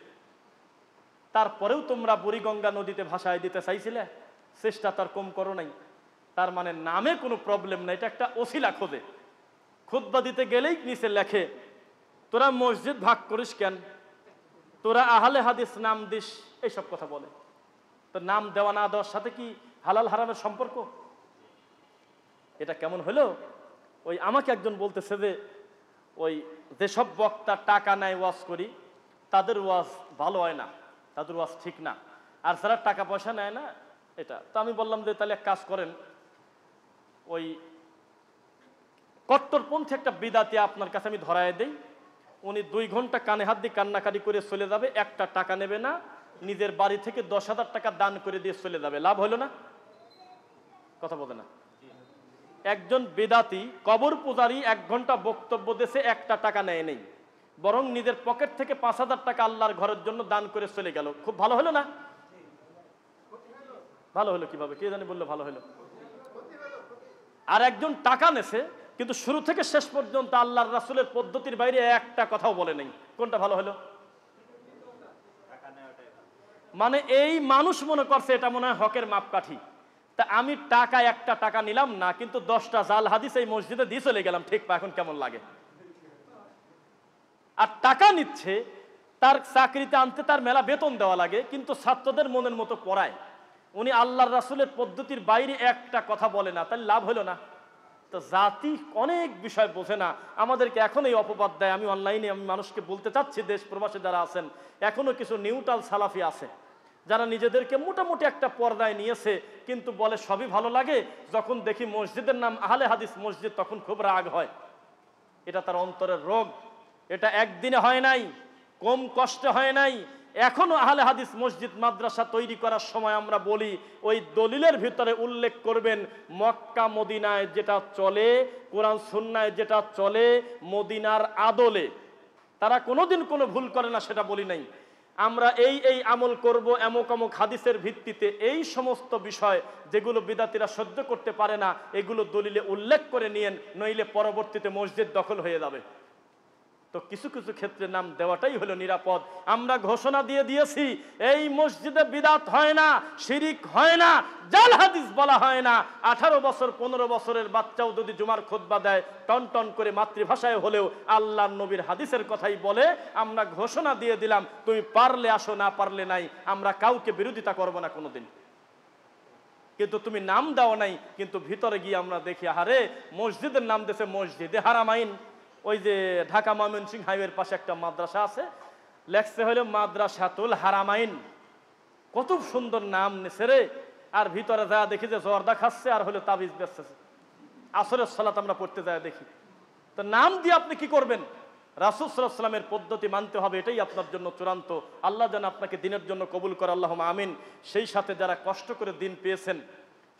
তারপরেও তোমরা বুড়িগঙ্গা নদীতে ভাসায় দিতে চাইছিলে চেষ্টা তার কম করো নাই তার মানে নামে কোনো প্রবলেম নাই এটা একটা অশিলা খোঁজে খুদ্া দিতে গেলেই নিচে লেখে তোরা মসজিদ ভাগ করিস কেন তোরা আহলে হাদিস নাম দিস এইসব কথা বলে তো নাম দেওয়া না দেওয়ার সাথে কি হালাল হারামের সম্পর্ক এটা কেমন হলো ওই আমাকে একজন বলতেছে যে ওই যেসব বক্তা টাকা নেয় ওয়াজ করি তাদের ওয়াজ ভালো হয় না তাদের ওয়াজ ঠিক না আর যারা টাকা পয়সা নেয় না এটা তো আমি বললাম যে তাহলে এক কাজ করেন ওই কট্টরপন্থী একটা বিদাতি আপনার কাছে আমি ধরায় দেই উনি দুই ঘন্টা কানে হাত দিয়ে কান্নাকাটি করে চলে যাবে একটা টাকা নেবে না নিজের বাড়ি থেকে দশ হাজার টাকা দান করে দিয়ে চলে যাবে লাভ হলো না কথা বলে না একজন বেদাতি কবর পূজারী এক ঘন্টা বক্তব্য দেশে একটা টাকা নেয় নেই বরং নিজের পকেট থেকে পাঁচ হাজার টাকা আল্লাহর ঘরের জন্য দান করে চলে গেল খুব ভালো হলো না ভালো হলো কিভাবে কে জানি বললো ভালো হলো আর একজন টাকা নেছে কিন্তু শুরু থেকে শেষ পর্যন্ত আল্লাহর রাসুলের পদ্ধতির বাইরে একটা কথাও বলে নেই কোনটা ভালো হলো মানে এই মানুষ মনে করছে এটা মনে হয় হকের মাপকাঠি তা আমি টাকা একটা টাকা নিলাম না কিন্তু দশটা জাল হাদিস এই মসজিদে দিয়ে চলে গেলাম ঠিক পা এখন কেমন লাগে আর টাকা নিচ্ছে তার চাকরিতে আনতে তার মেলা বেতন দেওয়া লাগে কিন্তু ছাত্রদের মনের মতো পড়ায় উনি আল্লাহর রাসুলের পদ্ধতির বাইরে একটা কথা বলে না তাহলে লাভ হলো না তো জাতি অনেক বিষয় বোঝে না আমাদেরকে এখন এই অপবাদ দেয় আমি অনলাইনে আমি মানুষকে বলতে চাচ্ছি দেশ প্রবাসে যারা আছেন এখনও কিছু নিউটাল সালাফি আছে যারা নিজেদেরকে মোটামুটি একটা পর্দায় নিয়েছে কিন্তু বলে সবই ভালো লাগে যখন দেখি মসজিদের নাম আহলে হাদিস মসজিদ তখন খুব রাগ হয় এটা তার অন্তরের রোগ এটা একদিনে হয় নাই কম কষ্ট হয় নাই এখনো আহলে হাদিস মসজিদ মাদ্রাসা তৈরি করার সময় আমরা বলি ওই দলিলের ভিতরে উল্লেখ করবেন মক্কা মদিনায় যেটা চলে কোরআন সুন্নায় যেটা চলে মদিনার আদলে তারা কোনোদিন কোনো ভুল করে না সেটা বলি নাই আমরা এই এই আমল করব এমক অমক হাদিসের ভিত্তিতে এই সমস্ত বিষয় যেগুলো বিদাতিরা সহ্য করতে পারে না এগুলো দলিলে উল্লেখ করে নিয়েন নইলে পরবর্তীতে মসজিদ দখল হয়ে যাবে তো কিছু কিছু ক্ষেত্রে নাম দেওয়াটাই হলো নিরাপদ আমরা ঘোষণা দিয়ে দিয়েছি এই মসজিদে বিদাত হয় না শিরিক হয় না জাল হাদিস বলা হয় না আঠারো বছর পনেরো বছরের বাচ্চাও যদি জুমার খোদবা দেয় টন টন করে মাতৃভাষায় হলেও আল্লাহ নবীর হাদিসের কথাই বলে আমরা ঘোষণা দিয়ে দিলাম তুমি পারলে আসো না পারলে নাই আমরা কাউকে বিরোধিতা করবো না কোনোদিন কিন্তু তুমি নাম দাও নাই কিন্তু ভিতরে গিয়ে আমরা দেখি হারে মসজিদের নাম দেশে মসজিদে হারামাইন ওই যে ঢাকা ময়মনসিং হাইওয়ের পাশে একটা মাদ্রাসা আছে লেখছে হলো মাদ্রাসাতুল হারামাইন কত সুন্দর নাম নেছে রে আর ভিতরে যা দেখি যে জর্দা খাচ্ছে আর হলো তাবিজ বেচতেছে আসরের সালাত আমরা পড়তে যায় দেখি তো নাম দিয়ে আপনি কি করবেন রাসুল সাল্লামের পদ্ধতি মানতে হবে এটাই আপনার জন্য চূড়ান্ত আল্লাহ যেন আপনাকে দিনের জন্য কবুল করে আল্লাহ আমিন সেই সাথে যারা কষ্ট করে দিন পেয়েছেন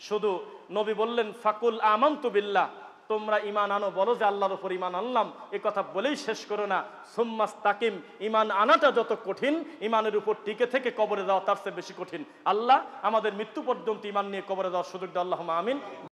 শুধু নবী বললেন ফাকুল আমান্ত বিল্লাহ তোমরা ইমান আনো বলো যে আল্লাহর উপর ইমান আনলাম এ কথা বলেই শেষ করো না সোম্মাস তাকিম ইমান আনাটা যত কঠিন ইমানের উপর টিকে থেকে কবরে যাওয়া তার চেয়ে বেশি কঠিন আল্লাহ আমাদের মৃত্যু পর্যন্ত ইমান নিয়ে কবরে যাওয়ার সুযোগ আল্লাহ আমিন